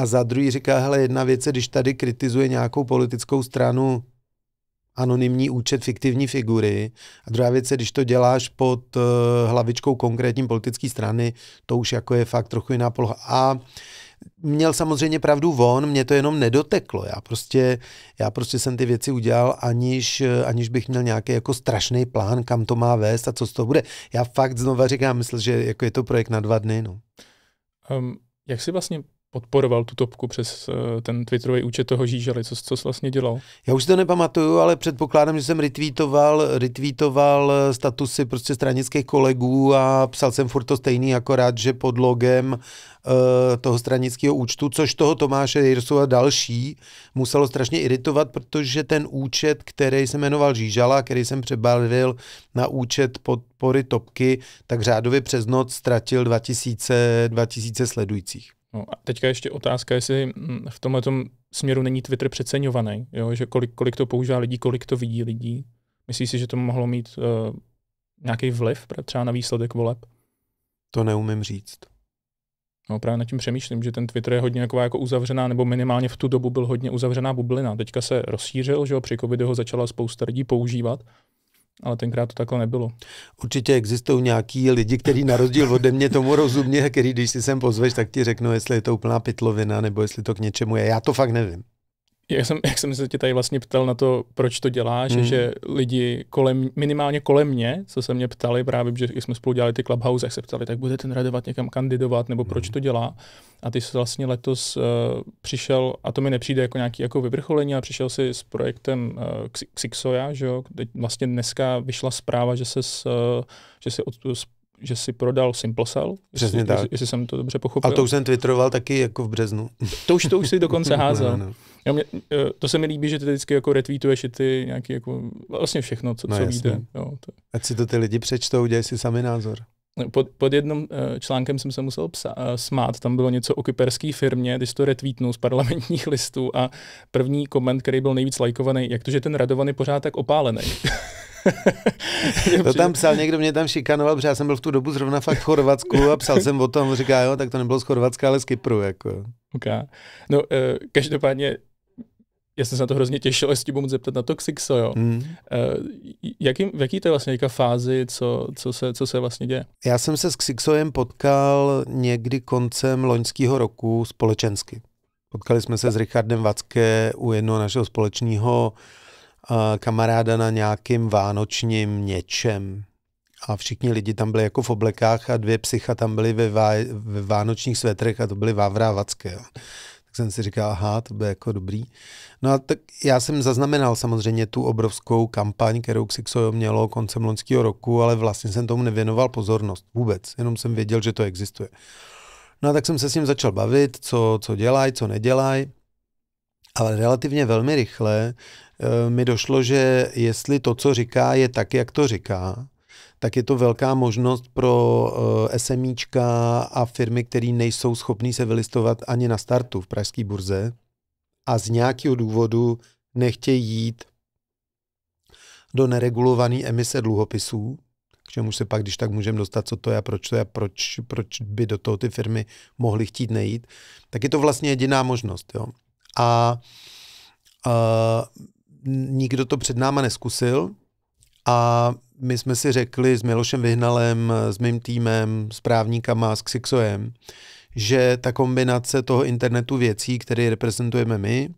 a za druhý říká, hele, jedna věc když tady kritizuje nějakou politickou stranu anonymní účet fiktivní figury. A druhá věc je, když to děláš pod uh, hlavičkou konkrétní politické strany, to už jako je fakt trochu jiná poloha. A měl samozřejmě pravdu on, mě to jenom nedoteklo. Já prostě, já prostě jsem ty věci udělal, aniž, aniž bych měl nějaký jako strašný plán, kam to má vést a co z toho bude. Já fakt znova říkám, myslím, že jako je to projekt na dva dny. No. Um, jak si vlastně podporoval tu topku přes eh, ten Twitterový účet toho Žížely. Co, co jsi vlastně dělal? Já už to nepamatuju, ale předpokládám, že jsem retweetoval, retweetoval eh, statusy prostě stranických kolegů a psal jsem furt to stejný, akorát, že pod logem uh, toho stranického účtu, což toho Tomáše Jirsu a další muselo strašně iritovat, protože ten účet, který se jmenoval Žížala, který jsem přebalil na účet podpory topky, tak řádově přes noc ztratil 2000, 2000 sledujících. No a teďka ještě otázka, jestli mm, v tomhle směru není Twitter přeceňovaný, jo? že kolik, kolik to používá lidí, kolik to vidí lidí. Myslíš si, že to mohlo mít uh, nějaký vliv třeba na výsledek voleb? To neumím říct. No právě nad tím přemýšlím, že ten Twitter je hodně jako, jako uzavřená, nebo minimálně v tu dobu byl hodně uzavřená bublina. Teďka se rozšířil, že jo, při covidu ho začala spousta lidí používat ale tenkrát to takhle nebylo. Určitě existují nějaký lidi, kteří na rozdíl ode mě tomu rozumě, který, když si sem pozveš, tak ti řeknu, jestli je to úplná pitlovina, nebo jestli to k něčemu je. Já to fakt nevím jak jsem, jak jsem se tě tady vlastně ptal na to, proč to děláš, hmm. že lidi kolem, minimálně kolem mě, co se mě ptali právě, že jsme spolu dělali ty Clubhouse, jak se ptali, tak bude ten radovat někam kandidovat, nebo mm. proč hmm. to dělá. A ty jsi vlastně letos uh, přišel, a to mi nepřijde jako nějaký jako vyvrcholení, ale přišel si s projektem uh, Xixoja, že jo, teď vlastně dneska vyšla zpráva, že se, uh, eh, že se od, že si prodal Cell. Přesně jestli, tak. Jestli jsem to dobře pochopil. A to už jsem twitteroval taky jako v březnu. [LAUGHS] To už to už si dokonce [LAUGHS] no, házel. no, no. Jo, mě, eh, to se mi líbí, že ty vždycky jako retweetuješ i ty nějaký jako vlastně všechno, co, no, co jasný. víte. Jo, to... Ať si to ty lidi přečtou, dělej si sami názor pod, pod jedním eh, článkem jsem se musel psa, eh, smát, tam bylo něco o kyperské firmě, když to retweetnul z parlamentních [LAUGHS] listů a první koment, který byl nejvíc lajkovaný, jak to, že ten Radovan je pořád tak opálený. [LAUGHS] to tam psal někdo, mě tam šikanoval, protože já jsem byl v tu dobu zrovna fakt v Chorvatsku a psal jsem o tom, říká, jo, tak to nebylo z Chorvatska, ale z Kypru, jako. Okay. No, eh, každopádně já jsem se na to hrozně těšil, jestli [LAUGHS] budu zeptat na Toxixo, jo. Hmm. Eh, jaký, v jaký to je vlastně jako fázi, co, co, se, co se vlastně děje? Já jsem se s Xixojem potkal někdy koncem loňského roku společensky. Potkali jsme se s Richardem Vacké u jednoho našeho společného eh, kamaráda na nějakým vánočním něčem. A všichni lidi tam byli jako v oblekách a dvě psycha tam byly ve, vá, ve vánočních svetrech a to byly Vávra a Vacké jsem si říkal, aha, to bude jako dobrý. No a tak já jsem zaznamenal samozřejmě tu obrovskou kampaň, kterou Xixojo mělo koncem loňského roku, ale vlastně jsem tomu nevěnoval pozornost vůbec, jenom jsem věděl, že to existuje. No a tak jsem se s ním začal bavit, co, co dělají, co nedělají, ale relativně velmi rychle e, mi došlo, že jestli to, co říká, je tak, jak to říká, tak je to velká možnost pro eh, SMIčka a firmy, které nejsou schopné se vylistovat ani na startu v pražské burze a z nějakého důvodu nechtějí jít do neregulované emise dluhopisů, k čemu se pak, když tak můžeme dostat, co to je a proč to je a proč, proč by do toho ty firmy mohly chtít nejít, tak je to vlastně jediná možnost. Jo. A a eh, nikdo to před náma neskusil a my jsme si řekli s Milošem Vyhnalem, s mým týmem, s právníkama, s Xixoem, že ta kombinace toho internetu věcí, které reprezentujeme my,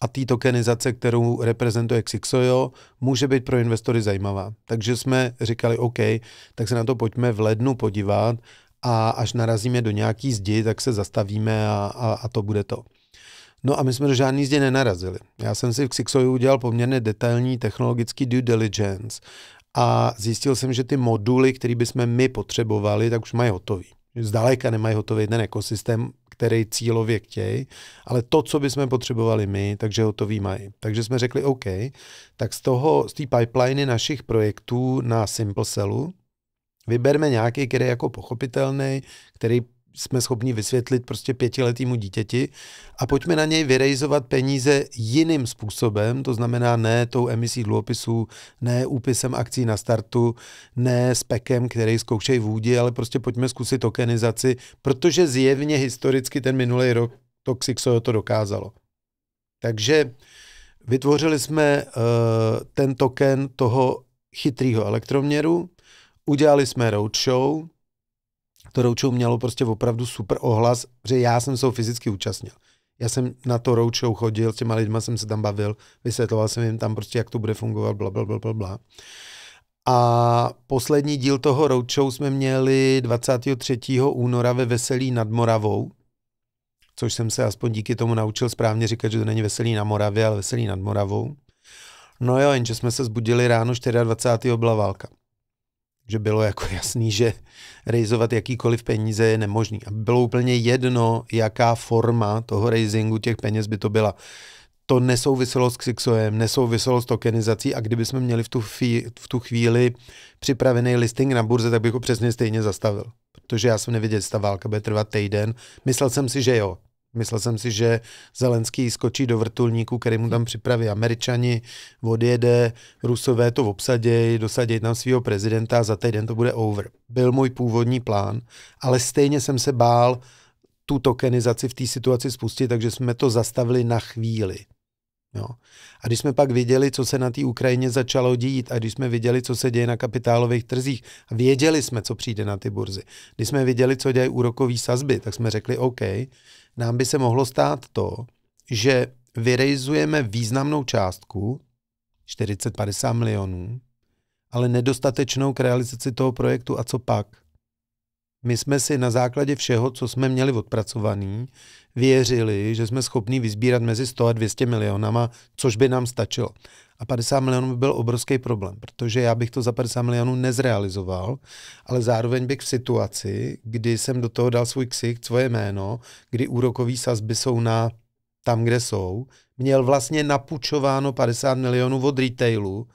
a té tokenizace, kterou reprezentuje Xixojo, může být pro investory zajímavá. Takže jsme říkali, OK, tak se na to pojďme v lednu podívat a až narazíme do nějaký zdi, tak se zastavíme a, a, a to bude to. No a my jsme do žádný zdi nenarazili. Já jsem si v Xixoju udělal poměrně detailní technologický due diligence a zjistil jsem, že ty moduly, které bychom my potřebovali, tak už mají hotový. Zdaleka nemají hotový ten ekosystém, který cílově chtějí, ale to, co bychom potřebovali my, takže hotový mají. Takže jsme řekli OK, tak z toho, z té pipeliny našich projektů na Cellu, vyberme nějaký, který je jako pochopitelný, který jsme schopni vysvětlit prostě pětiletýmu dítěti a pojďme na něj vyrejzovat peníze jiným způsobem, to znamená ne tou emisí dluhopisů, ne úpisem akcí na startu, ne spekem, který zkoušejí vůdi, ale prostě pojďme zkusit tokenizaci, protože zjevně historicky ten minulý rok Toxic Soil to dokázalo. Takže vytvořili jsme uh, ten token toho chytrýho elektroměru, udělali jsme roadshow, to roadshow mělo prostě opravdu super ohlas, že já jsem se ho fyzicky účastnil. Já jsem na to roadshow chodil, s těma lidma jsem se tam bavil, vysvětloval jsem jim tam prostě, jak to bude fungovat, bla, bla, bla, bla, bla. A poslední díl toho roadshow jsme měli 23. února ve Veselí nad Moravou, což jsem se aspoň díky tomu naučil správně říkat, že to není Veselí na Moravě, ale Veselí nad Moravou. No jo, jenže jsme se zbudili ráno 24. byla válka že bylo jako [LAUGHS] jasný, že rejzovat jakýkoliv peníze je nemožný. A bylo úplně jedno, jaká forma toho raisingu těch peněz by to byla. To nesouviselo s Xixoem, nesouviselo s tokenizací a kdyby jsme měli v tu, fí, v tu chvíli připravený listing na burze, tak bych ho přesně stejně zastavil. Protože já jsem nevěděl, jestli ta válka bude trvat týden. Myslel jsem si, že jo, Myslel jsem si, že Zelenský skočí do vrtulníku, který mu tam připraví američani, odjede, rusové to obsadějí, dosadějí tam svého prezidenta a za týden to bude over. Byl můj původní plán, ale stejně jsem se bál tu tokenizaci v té situaci spustit, takže jsme to zastavili na chvíli. Jo. A když jsme pak viděli, co se na té Ukrajině začalo dít a když jsme viděli, co se děje na kapitálových trzích, věděli jsme, co přijde na ty burzy. Když jsme viděli, co dějí úrokové sazby, tak jsme řekli OK, nám by se mohlo stát to, že vyrejzujeme významnou částku, 40-50 milionů, ale nedostatečnou k realizaci toho projektu a co pak? My jsme si na základě všeho, co jsme měli odpracovaný, věřili, že jsme schopni vyzbírat mezi 100 a 200 milionama, což by nám stačilo. A 50 milionů by byl obrovský problém, protože já bych to za 50 milionů nezrealizoval, ale zároveň bych v situaci, kdy jsem do toho dal svůj ksik, svoje jméno, kdy úrokové sazby jsou na tam, kde jsou, měl vlastně napučováno 50 milionů od retailu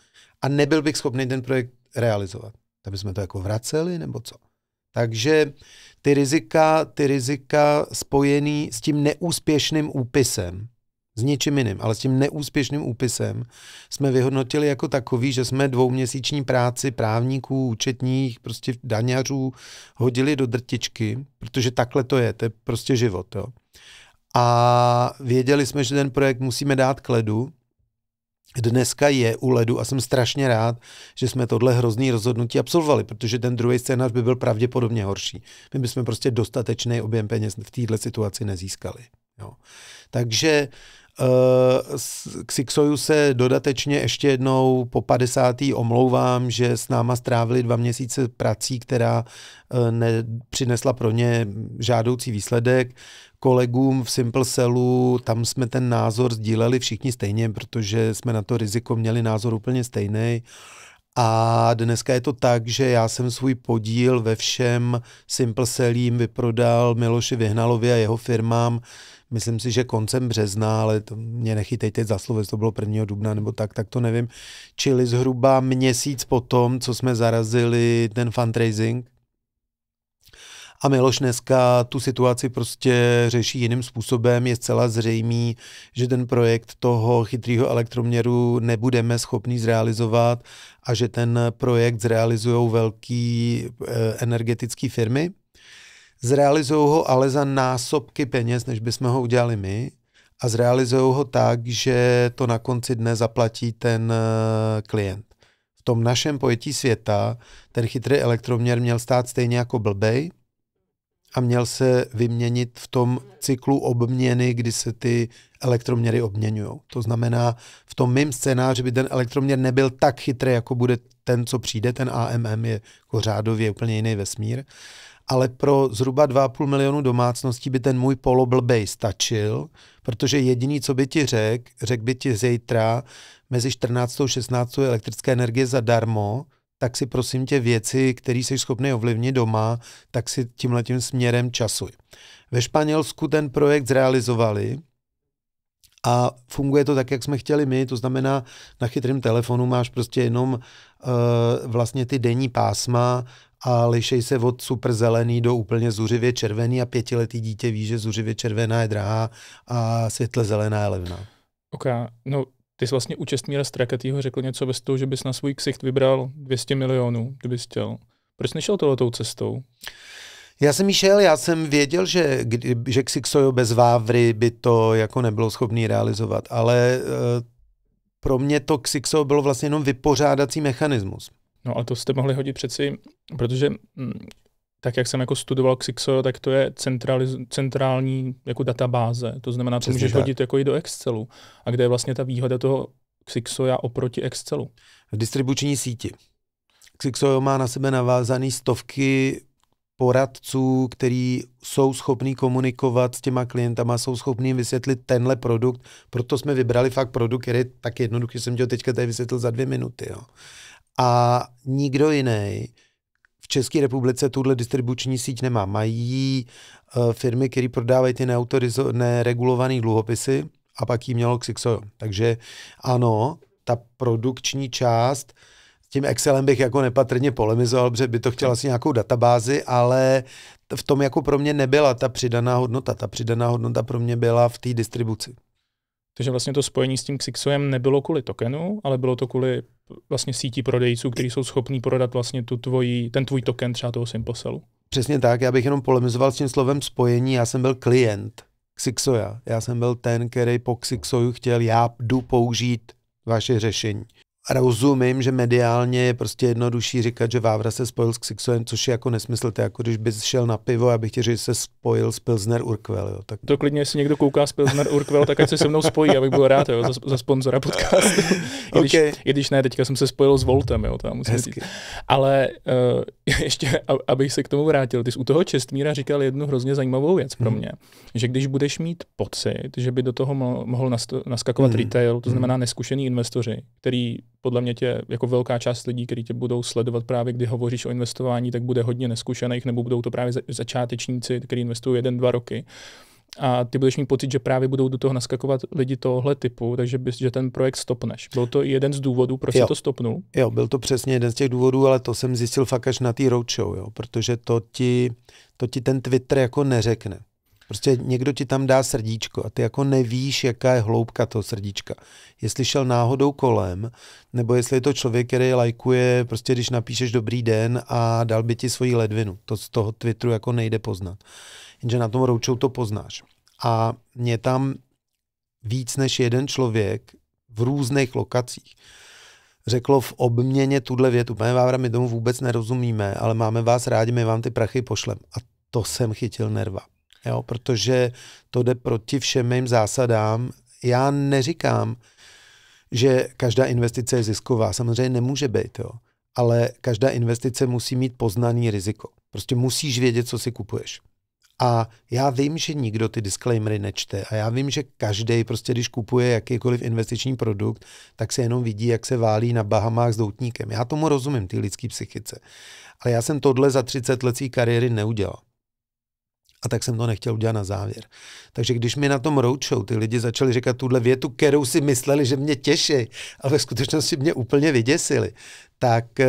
a nebyl bych schopný ten projekt realizovat. Tak bychom to jako vraceli nebo co? Takže ty rizika, ty rizika spojený s tím neúspěšným úpisem, s ničím jiným, ale s tím neúspěšným úpisem jsme vyhodnotili jako takový, že jsme dvouměsíční práci právníků, účetních, prostě daňařů hodili do drtičky, protože takhle to je, to je prostě život. Jo. A věděli jsme, že ten projekt musíme dát k ledu, dneska je u ledu a jsem strašně rád, že jsme tohle hrozný rozhodnutí absolvovali, protože ten druhý scénář by byl pravděpodobně horší. My bychom prostě dostatečný objem peněz v této situaci nezískali. Jo. Takže Eh, k Sixoju se dodatečně ještě jednou po 50. omlouvám, že s náma strávili dva měsíce prací, která eh, nepřinesla pro ně žádoucí výsledek. Kolegům v Simple Cellu, tam jsme ten názor sdíleli všichni stejně, protože jsme na to riziko měli názor úplně stejný. A dneska je to tak, že já jsem svůj podíl ve všem Simple Cellím vyprodal Miloši Vyhnalovi a jeho firmám myslím si, že koncem března, ale to mě nechytejte za slovo, to bylo 1. dubna nebo tak, tak to nevím, čili zhruba měsíc po tom, co jsme zarazili ten fundraising, a Miloš dneska tu situaci prostě řeší jiným způsobem. Je zcela zřejmý, že ten projekt toho chytrého elektroměru nebudeme schopni zrealizovat a že ten projekt zrealizují velké eh, energetické firmy. Zrealizují ho ale za násobky peněz, než bychom ho udělali my a zrealizují ho tak, že to na konci dne zaplatí ten eh, klient. V tom našem pojetí světa ten chytrý elektroměr měl stát stejně jako blbej a měl se vyměnit v tom cyklu obměny, kdy se ty elektroměry obměňují. To znamená, v tom mým scénáři by ten elektroměr nebyl tak chytrý, jako bude ten, co přijde, ten AMM je jako řádově úplně jiný vesmír, ale pro zhruba 2,5 milionu domácností by ten můj poloblbej stačil, protože jediný, co by ti řekl, řekl by ti zítra mezi 14. a 16. elektrické energie zadarmo, tak si prosím tě věci, které jsi schopný ovlivnit doma, tak si tím směrem časuj. Ve Španělsku ten projekt zrealizovali, a funguje to tak, jak jsme chtěli my, to znamená, na chytrém telefonu máš prostě jenom uh, vlastně ty denní pásma a lišej se od super zelený do úplně zuřivě červený a pětiletý dítě ví, že zuřivě červená je drahá a světle zelená je levná. Ok, no ty jsi vlastně u Čestmíra Strakatýho řekl něco bez toho, že bys na svůj ksicht vybral 200 milionů, kdyby chtěl. Proč nešel tohletou cestou? Já jsem šel, já jsem věděl, že, že Xixojo bez Vávry by to jako nebylo schopný realizovat, ale eh, pro mě to Xixo bylo vlastně jenom vypořádací mechanismus. No a to jste mohli hodit přeci, protože hm, tak jak jsem jako studoval Xixo, tak to je centraliz- centrální jako databáze. To znamená, že můžeš tak. hodit jako i do Excelu. A kde je vlastně ta výhoda toho Xixoja oproti Excelu? V distribuční síti. Xixo má na sebe navázané stovky poradců, který jsou schopní komunikovat s těma klientama, jsou schopní vysvětlit tenhle produkt, proto jsme vybrali fakt produkt, který tak jednoduchý jsem ho teďka tady vysvětlil za dvě minuty. Jo a nikdo jiný v České republice tuhle distribuční síť nemá. Mají eh, firmy, které prodávají ty neautorizo- neregulované dluhopisy a pak jí mělo Xixo. Takže ano, ta produkční část tím Excelem bych jako nepatrně polemizoval, protože by to chtěla asi nějakou databázi, ale v tom jako pro mě nebyla ta přidaná hodnota. Ta přidaná hodnota pro mě byla v té distribuci. Takže vlastně to spojení s tím Xixojem nebylo kvůli tokenu, ale bylo to kvůli vlastně sítí prodejců, kteří jsou schopní prodat vlastně tu tvojí ten tvůj token třeba toho SimpleSellu? Přesně tak, já bych jenom polemizoval s tím slovem spojení, já jsem byl klient Xixoja, já jsem byl ten, který po Xixoju chtěl, já jdu použít vaše řešení rozumím, že mediálně je prostě jednodušší říkat, že Vávra se spojil s Ksiksojem, což je jako nesmysl. To jako když bys šel na pivo a bych ti že se spojil s Pilsner Urquell. Jo. Tak... To klidně, jestli někdo kouká s Pilsner Urquell, tak ať se se mnou spojí, abych byl rád jo, za, za sponzora podcastu. [LAUGHS] I, když, I když ne, teďka jsem se spojil s Voltem, jo, tam musím říct. Ale uh, [LAUGHS] ještě, abych se k tomu vrátil, ty jsi u toho Čestmíra říkal jednu hrozně zajímavou věc pro hmm. mě, hmm. že když budeš mít pocit, že by do toho mohl naskakovat hmm. retail, to hmm. znamená neskušený investoři, který podle mě tě jako velká část lidí, kteří tě budou sledovat právě, kdy hovoříš o investování, tak bude hodně neskušených, nebo budou to právě začátečníci, kteří investují jeden, dva roky. A ty budeš mít pocit, že právě budou do toho naskakovat lidi tohle typu, takže bys, že ten projekt stopneš. Byl to jeden z důvodů, proč jo. to stopnul? Jo, byl to přesně jeden z těch důvodů, ale to jsem zjistil fakt až na té roadshow, jo, protože to ti, to ti ten Twitter jako neřekne. Prostě někdo ti tam dá srdíčko a ty jako nevíš, jaká je hloubka toho srdíčka. Jestli šel náhodou kolem, nebo jestli je to člověk, který lajkuje, prostě když napíšeš dobrý den a dal by ti svoji ledvinu. To z toho Twitteru jako nejde poznat. Jenže na tom roučou to poznáš. A mě tam víc než jeden člověk v různých lokacích řeklo v obměně tuhle větu. Pane Vávra, my tomu vůbec nerozumíme, ale máme vás rádi, my vám ty prachy pošlem. A to jsem chytil nerva jo, protože to jde proti všem mým zásadám. Já neříkám, že každá investice je zisková, samozřejmě nemůže být, jo, ale každá investice musí mít poznaný riziko. Prostě musíš vědět, co si kupuješ. A já vím, že nikdo ty disclaimery nečte a já vím, že každý prostě, když kupuje jakýkoliv investiční produkt, tak se jenom vidí, jak se válí na Bahamách s doutníkem. Já tomu rozumím, ty lidské psychice. Ale já jsem tohle za 30 let kariéry neudělal. A tak jsem to nechtěl udělat na závěr. Takže když mi na tom roadshow ty lidi začali říkat tuhle větu, kterou si mysleli, že mě těší, ale ve skutečnosti mě úplně vyděsili, tak eh,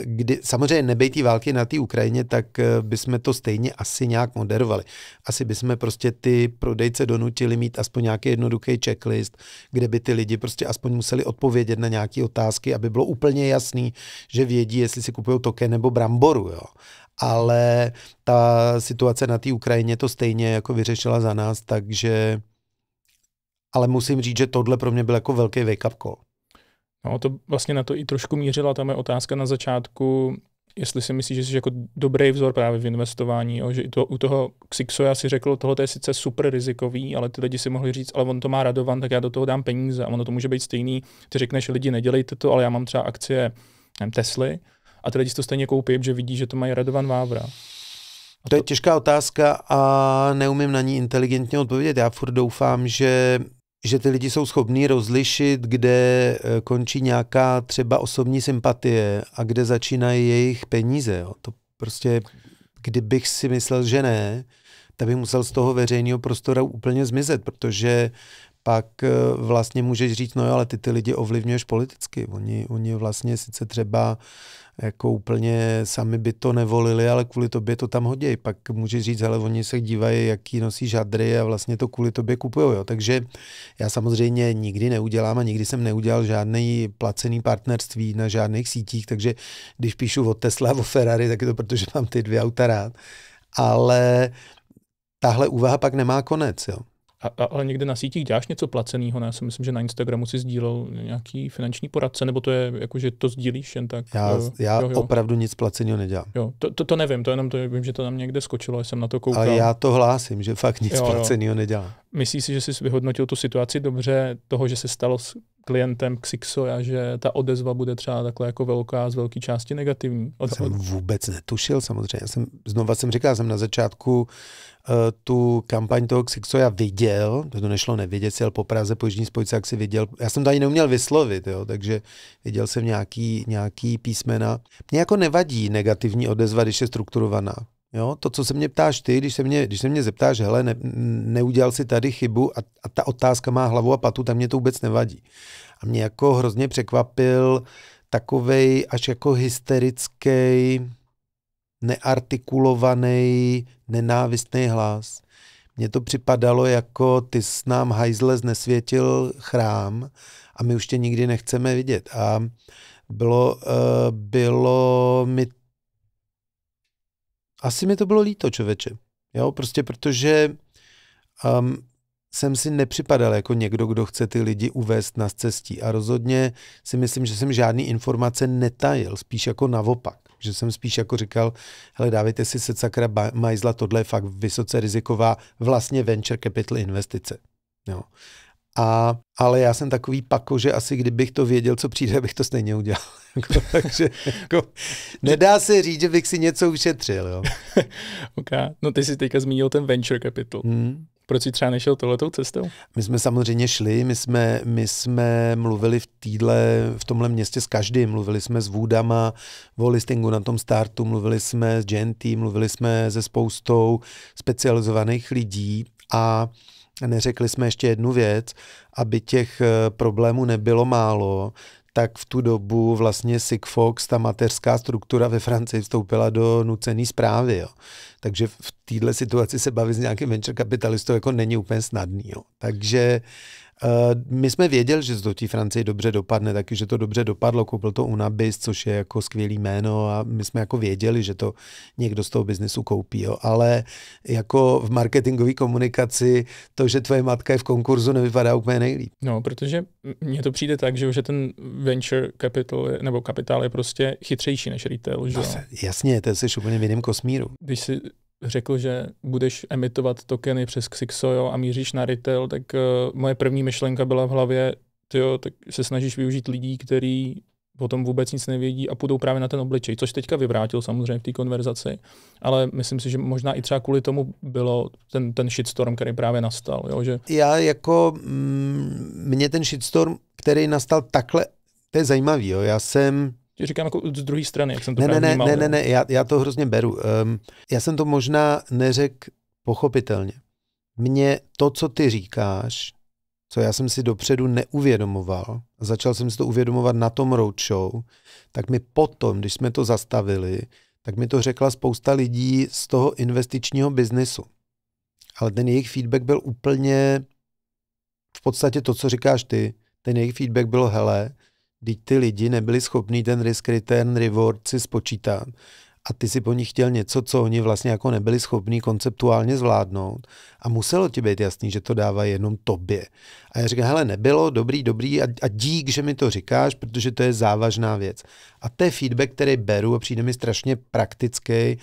kdy, samozřejmě nebej té války na té Ukrajině, tak eh, bychom to stejně asi nějak moderovali. Asi bychom prostě ty prodejce donutili mít aspoň nějaký jednoduchý checklist, kde by ty lidi prostě aspoň museli odpovědět na nějaké otázky, aby bylo úplně jasný, že vědí, jestli si kupují toke nebo bramboru. Jo ale ta situace na té Ukrajině to stejně jako vyřešila za nás, takže ale musím říct, že tohle pro mě byl jako velký wake-up call. No to vlastně na to i trošku mířila ta moje otázka na začátku, jestli si myslíš, že jsi jako dobrý vzor právě v investování, jo? že to, u toho já si řekl, tohle je sice super rizikový, ale ty lidi si mohli říct, ale on to má radovan, tak já do toho dám peníze a ono to může být stejný. Ty řekneš, lidi, nedělejte to, ale já mám třeba akcie nevím, Tesly, a ty lidi to stejně koupí, že vidí, že to mají Radovan Vávra. A to je těžká otázka a neumím na ní inteligentně odpovědět. Já furt doufám, že že ty lidi jsou schopní rozlišit, kde eh, končí nějaká třeba osobní sympatie a kde začínají jejich peníze. Jo. To prostě, kdybych si myslel, že ne, tak bych musel z toho veřejného prostoru úplně zmizet, protože pak eh, vlastně můžeš říct, no jo, ale ty ty lidi ovlivňuješ politicky. Oni, oni vlastně sice třeba jako úplně sami by to nevolili, ale kvůli tobě to tam hodí, Pak může říct, ale oni se dívají, jaký nosí žadry a vlastně to kvůli tobě kupují. Jo. Takže já samozřejmě nikdy neudělám a nikdy jsem neudělal žádný placený partnerství na žádných sítích, takže když píšu o Tesla, o Ferrari, tak je to protože mám ty dvě auta rád. Ale tahle úvaha pak nemá konec. Jo. A, a, ale někde na sítích děláš něco placeného, ne? Já si myslím, že na Instagramu si sdílel nějaký finanční poradce, nebo to je jako, že to sdílíš jen tak? Já, jo, já jo, jo. opravdu nic placeného nedělám. Jo, to, to, to, nevím, to jenom to, vím, že to tam někde skočilo, jsem na to koukal. Ale já to hlásím, že fakt nic placeného nedělám. Myslíš si, že jsi vyhodnotil tu situaci dobře, toho, že se stalo klientem a že ta odezva bude třeba takhle jako velká, z velké části negativní. Od... jsem vůbec netušil samozřejmě. Jsem, znova jsem říkal, jsem na začátku uh, tu kampaň toho já viděl, to nešlo nevidět, jel po Praze po Jižní spojce, jak si viděl, já jsem to ani neuměl vyslovit, jo, takže viděl jsem nějaký, nějaký písmena. Mně jako nevadí negativní odezva, když je strukturovaná. Jo, to, co se mě ptáš ty, když se mě, když se mě zeptáš, hele, ne, neudělal si tady chybu a, a ta otázka má hlavu a patu, tam mě to vůbec nevadí. A mě jako hrozně překvapil takovej až jako hysterický, neartikulovaný, nenávistný hlas. Mně to připadalo jako ty s nám hajzle znesvětil chrám a my už tě nikdy nechceme vidět. A bylo, uh, bylo mi asi mi to bylo líto, čověče. Jo, prostě protože um, jsem si nepřipadal jako někdo, kdo chce ty lidi uvést na cestí. A rozhodně si myslím, že jsem žádný informace netajil, spíš jako naopak. Že jsem spíš jako říkal, hele, dávejte si se sakra majzla, tohle je fakt vysoce riziková vlastně venture capital investice. Jo. A, ale já jsem takový pako, že asi kdybych to věděl, co přijde, bych to stejně udělal. [LAUGHS] Jako, takže jako, nedá se říct, že bych si něco ušetřil. Jo. [LAUGHS] okay. No ty jsi teďka zmínil ten venture capital. Hmm. Proč jsi třeba nešel tohletou cestou? My jsme samozřejmě šli, my jsme, my jsme mluvili v týdle, v tomhle městě s každým. Mluvili jsme s Vůdama o listingu na tom startu, mluvili jsme s GNT, mluvili jsme se spoustou specializovaných lidí a neřekli jsme ještě jednu věc, aby těch eh, problémů nebylo málo, tak v tu dobu vlastně Sigfox, ta mateřská struktura ve Francii vstoupila do nucený zprávy. Jo. Takže v této situaci se bavit s nějakým venture kapitalistou jako není úplně snadný. Jo. Takže uh, Eh, my jsme věděli, že to té Francii dobře dopadne, taky, že to dobře dopadlo. Koupil to Unabis, což je jako skvělý jméno a my jsme jako věděli, že to někdo z toho biznesu koupí. Jo. Ale jako v marketingové komunikaci to, že tvoje matka je v konkurzu, nevypadá úplně nejlíp. No, protože mně to přijde tak, že, je ten venture capital nebo kapitál je prostě chytřejší než retail. Že? No, jasně, to jsi úplně v jiném kosmíru. Když si řekl, že budeš emitovat tokeny přes Xixojo a míříš na retail, tak uh, moje první myšlenka byla v hlavě, tyjo, tak se snažíš využít lidí, kteří o tom vůbec nic nevědí a půjdou právě na ten obličej, což teďka vyvrátil samozřejmě v té konverzaci, ale myslím si, že možná i třeba kvůli tomu bylo ten, ten shitstorm, který právě nastal. Jo, že... Já jako, mm, mě ten shitstorm, který nastal takhle, to je zajímavý, jo. já jsem ti říkám jako z druhé strany, jak jsem to ne, právě ne, vnímal. Ne, ne, ne, já, já to hrozně beru. Um, já jsem to možná neřekl pochopitelně. Mně to, co ty říkáš, co já jsem si dopředu neuvědomoval, začal jsem si to uvědomovat na tom roadshow, tak mi potom, když jsme to zastavili, tak mi to řekla spousta lidí z toho investičního biznesu. Ale ten jejich feedback byl úplně v podstatě to, co říkáš ty. Ten jejich feedback bylo, hele, Teď ty lidi nebyli schopní ten risk return reward si spočítat a ty si po nich chtěl něco, co oni vlastně jako nebyli schopní konceptuálně zvládnout a muselo ti být jasný, že to dává jenom tobě. A já říkám, hele, nebylo, dobrý, dobrý a, a dík, že mi to říkáš, protože to je závažná věc. A to je feedback, který beru a přijde mi strašně praktický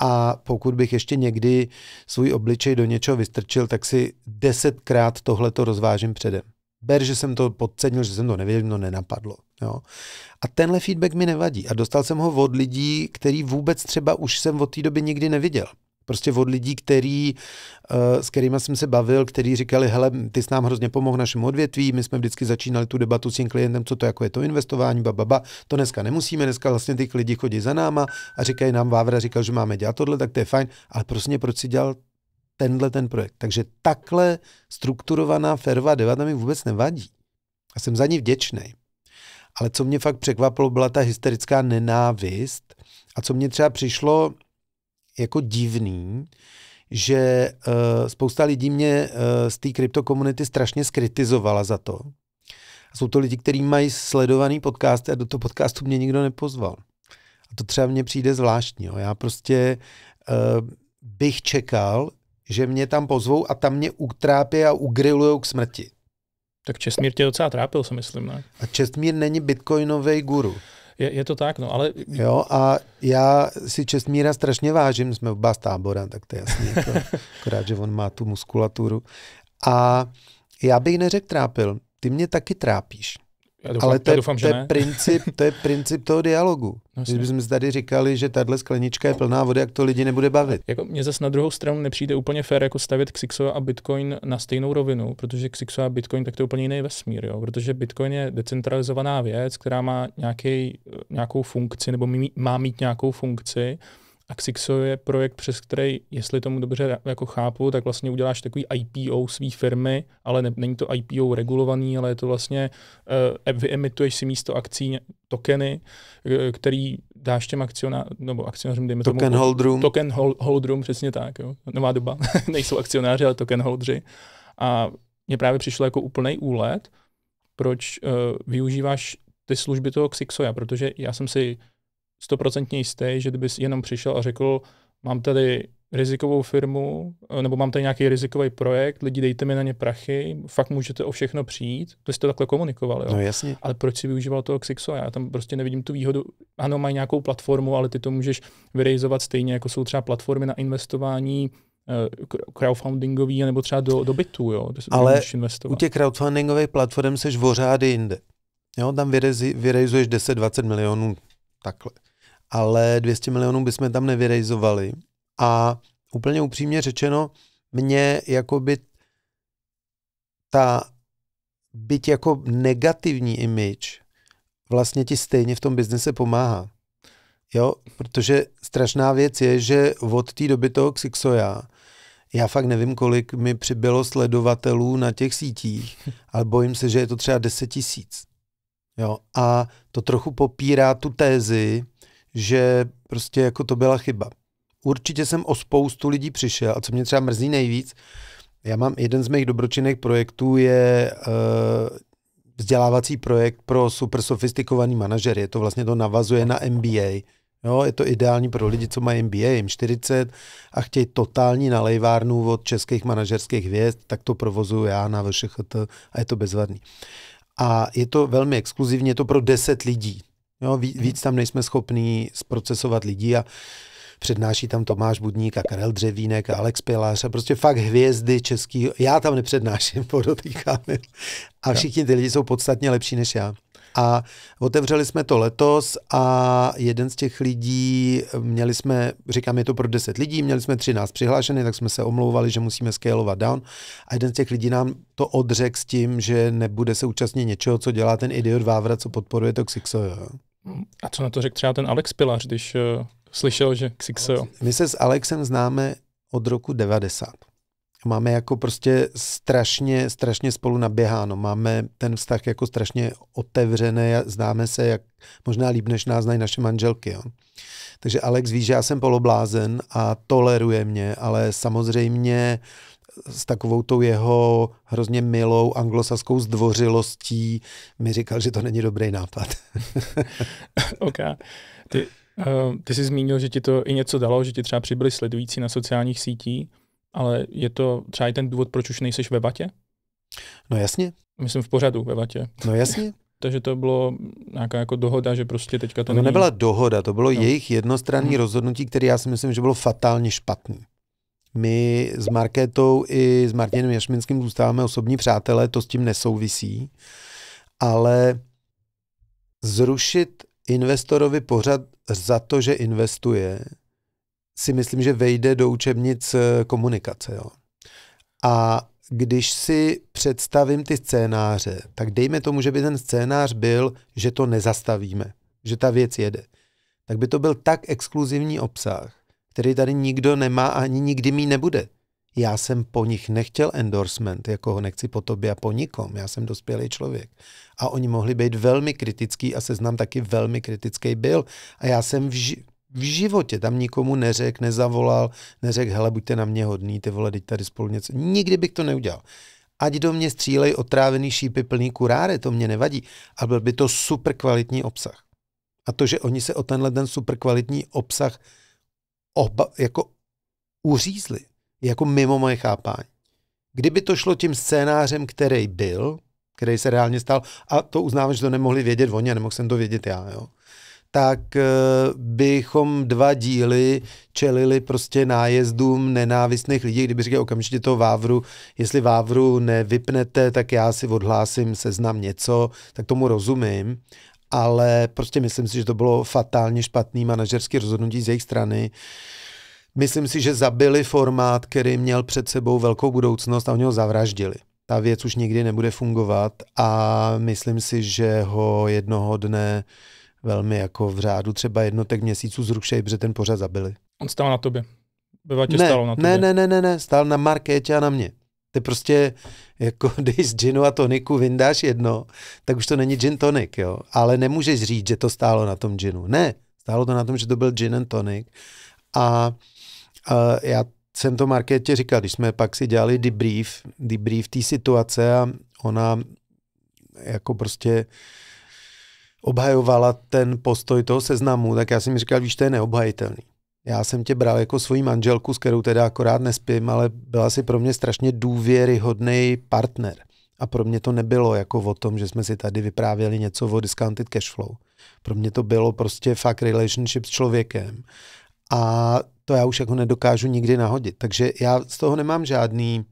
a pokud bych ještě někdy svůj obličej do něčeho vystrčil, tak si desetkrát tohle to rozvážím předem ber, že jsem to podcenil, že jsem to nevěděl, no nenapadlo. Jo. A tenhle feedback mi nevadí a dostal jsem ho od lidí, který vůbec třeba už jsem od té doby nikdy neviděl. Prostě od lidí, který, eh, s kterými jsem se bavil, který říkali, hele, ty jsi nám hrozně pomohl našemu odvětví, my jsme vždycky začínali tu debatu s tím klientem, co to jako je to investování, bababa, ba, ba. to dneska nemusíme, dneska vlastně ty lidi chodí za náma a říkají nám, Vávra říkal, že máme dělat tohle, tak to je fajn, ale prostě proč si dělal tenhle ten projekt. Takže takhle strukturovaná ferva debata mi vůbec nevadí. A jsem za ní vděčný. Ale co mě fakt překvapilo, byla ta hysterická nenávist. A co mě třeba přišlo jako divný, že uh, spousta lidí mě uh, z té kryptokomunity strašně skritizovala za to. A jsou to lidi, kteří mají sledovaný podcast a do toho podcastu mě nikdo nepozval. A to třeba mně přijde zvláštní. Jo. Já prostě uh, bych čekal, že mě tam pozvou a tam mě utrápí a ugrilují k smrti. Tak Čestmír tě docela trápil, si myslím, ne? A Čestmír není bitcoinový guru. Je, je to tak, no, ale... Jo, a já si Čestmíra strašně vážím, jsme oba z tábora, tak to je jasný, to, jako [LAUGHS] akorát, že on má tu muskulaturu. A já bych neřekl trápil, ty mě taky trápíš. Já doufám, Ale to, já doufám, že to, princip, to je princip toho dialogu. Vlastně. Když bychom tady říkali, že tahle sklenička je plná vody, jak to lidi nebude bavit. Jako mě zase na druhou stranu nepřijde úplně fér jako stavět Xixo a Bitcoin na stejnou rovinu, protože Xixo a Bitcoin tak to je úplně jiný vesmír, jo? protože Bitcoin je decentralizovaná věc, která má nějaký, nějakou funkci nebo má mít nějakou funkci Axixo je projekt, přes který, jestli tomu dobře jako chápu, tak vlastně uděláš takový IPO své firmy, ale ne, není to IPO regulovaný, ale je to vlastně, uh, eh, vyemituješ si místo akcí tokeny, eh, který dáš těm akcionářům, nebo akcionářům, dejme token tomu. Token holderům. Token hol, přesně tak. Jo. Nová doba. [LAUGHS] Nejsou akcionáři, ale token holdři. A mně právě přišlo jako úplný úlet, proč uh, využíváš ty služby toho Xixoja, protože já jsem si stoprocentně jistý, že kdybys jenom přišel a řekl, mám tady rizikovou firmu, eh, nebo mám tady nějaký rizikový projekt, lidi dejte mi na ně prachy, fakt můžete o všechno přijít. To jste takhle komunikoval, jo? No jasně. Ale proč si využíval toho Xixo? Já tam prostě nevidím tu výhodu. Ano, mají nějakou platformu, ale ty to můžeš vyrejzovat stejně, jako jsou třeba platformy na investování eh, crowdfundingový, nebo třeba do, do bytu, jo? Ale u těch crowdfundingových platform seš vořády jinde. Jo, tam vyrejzuješ 10-20 milionů takhle ale 200 milionů bychom tam nevyrejzovali. A úplně upřímně řečeno, mě jakoby ta byť jako negativní image vlastně ti stejně v tom biznise pomáhá. Jo, protože strašná věc je, že od té doby toho Xixoja, já fakt nevím, kolik mi přibylo sledovatelů na těch sítích, [LAUGHS] ale bojím se, že je to třeba 10 tisíc. Jo, a to trochu popírá tu tézi, že prostě jako to byla chyba. Určitě jsem o spoustu lidí přišel a co mě třeba mrzí nejvíc, já mám jeden z mých dobročinných projektů je uh, vzdělávací projekt pro super sofistikovaný manažer. Je to vlastně to navazuje na MBA. Jo, je to ideální pro lidi, co mají MBA, jim 40 a chtějí totální nalejvárnu od českých manažerských hvězd, tak to provozuju já na VŠHT a je to bezvadný. A je to velmi exkluzivní, je to pro 10 lidí. Jo, mhm. víc tam nejsme schopní zprocesovat lidí a přednáší tam Tomáš Budník a Karel Dřevínek a Alex Pilář a prostě fakt hvězdy český. Já tam nepřednáším, [LAUGHS] podotýkám. A všichni ty lidi jsou podstatně lepší než já. A otevřeli jsme to letos a jeden z těch lidí, měli jsme, říkám, je to pro 10 lidí, měli jsme 13 přihlášených, tak jsme se omlouvali, že musíme scalovat down. A jeden z těch lidí nám to odřek s tím, že nebude se účastnit něčeho, co dělá ten idiot Vávra, co podporuje Toxixo. A co na to řekl třeba ten Alex Pilař, když uh, slyšel, že XXO? My se s Alexem známe od roku 90. Máme jako prostě strašně, strašně spolu naběháno. Máme ten vztah jako strašně otevřený a známe se, jak možná líp, než nás znají naše manželky. Jo. Takže Alex ví, že já jsem poloblázen a toleruje mě, ale samozřejmě s takovou tou jeho hrozně milou anglosaskou zdvořilostí mi říkal, že to není dobrý nápad. [LAUGHS] OK. Ty, uh, ty jsi zmínil, že ti to i něco dalo, že ti třeba přibyli sledující na sociálních sítích, ale je to třeba i ten důvod, proč už nejseš ve Vatě? No jasně. Myslím v pořadu ve Vatě. No jasně. [LAUGHS] Takže to bylo nějaká jako dohoda, že prostě teďka to No není... nebyla dohoda, to bylo no. jejich jednostranné hmm. rozhodnutí, které já si myslím, že bylo fatálně špatný. My s Markétou i s Martinem Jašminským zůstáváme osobní přátelé, to s tím nesouvisí, ale zrušit investorovi pořad za to, že investuje, si myslím, že vejde do učebnic eh, komunikace. Jo. A když si představím ty scénáře, tak dejme tomu, že by ten scénář byl, že to nezastavíme, že ta věc jede. Tak by to byl tak exkluzivní obsah, který tady nikdo nemá a ani nikdy mi nebude. Já jsem po nich nechtěl endorsement, jako ho nechci po tobě a po nikom. Já jsem dospělý člověk. A oni mohli být velmi kritický a seznam taky velmi kritický byl. A já jsem v, ži- v životě tam nikomu neřekl, nezavolal, neřekl, hele, buďte na mě hodný, ty vole, teď tady spolu něco. Nikdy bych to neudělal. Ať do mě střílej otrávený šípy plný kuráre, to mě nevadí. A byl by to super kvalitní obsah. A to, že oni se o tenhle ten super kvalitní obsah oba, jako uřízli, jako mimo moje chápání. Kdyby to šlo tím scénářem, který byl, který se reálně stal, a to uznávám, že to nemohli vědět oni, a nemohl jsem to vědět já, jo, tak eh, bychom dva díly čelili prostě nájezdům nenávistných lidí, kdyby řekl okamžitě toho Vávru, jestli Vávru nevypnete, tak já si odhlásím seznam něco, tak tomu rozumím, ale prostě myslím si, že to bylo fatálně špatný manažerský rozhodnutí z jejich strany. Myslím si, že zabili formát, který měl před sebou velkou budoucnost a oni ho zavraždili. Ta věc už nikdy nebude fungovat a myslím si, že ho jednoho dne velmi jako v řádu třeba jednotek měsíců zrušejí, protože ten pořad zabili. On stál na tobě. ne, stálo na tobě. Ne, ne, ne, ne, ne, stál na Markétě a na mě. Ty prostě jako když [LAUGHS] z ginu a toniku vyndáš jedno, tak už to není gin tonic, jo. Ale nemůžeš říct, že to stálo na tom ginu. Ne, stálo to na tom, že to byl gin and tonic. A, a já jsem to Markétě říkal, když jsme pak si dělali debrief, debrief té situace a ona jako prostě obhajovala ten postoj toho seznamu, tak já jsem mi říkal, víš, to je neobhajitelný já jsem tě bral jako svoji manželku, s kterou teda akorát nespím, ale byla si pro mě strašně důvěryhodný partner. A pro mě to nebylo jako o tom, že jsme si tady vyprávěli něco o discounted cash flow. Pro mě to bylo prostě fakt relationship s člověkem. A to já už jako nedokážu nikdy nahodit. Takže já z toho nemám žádný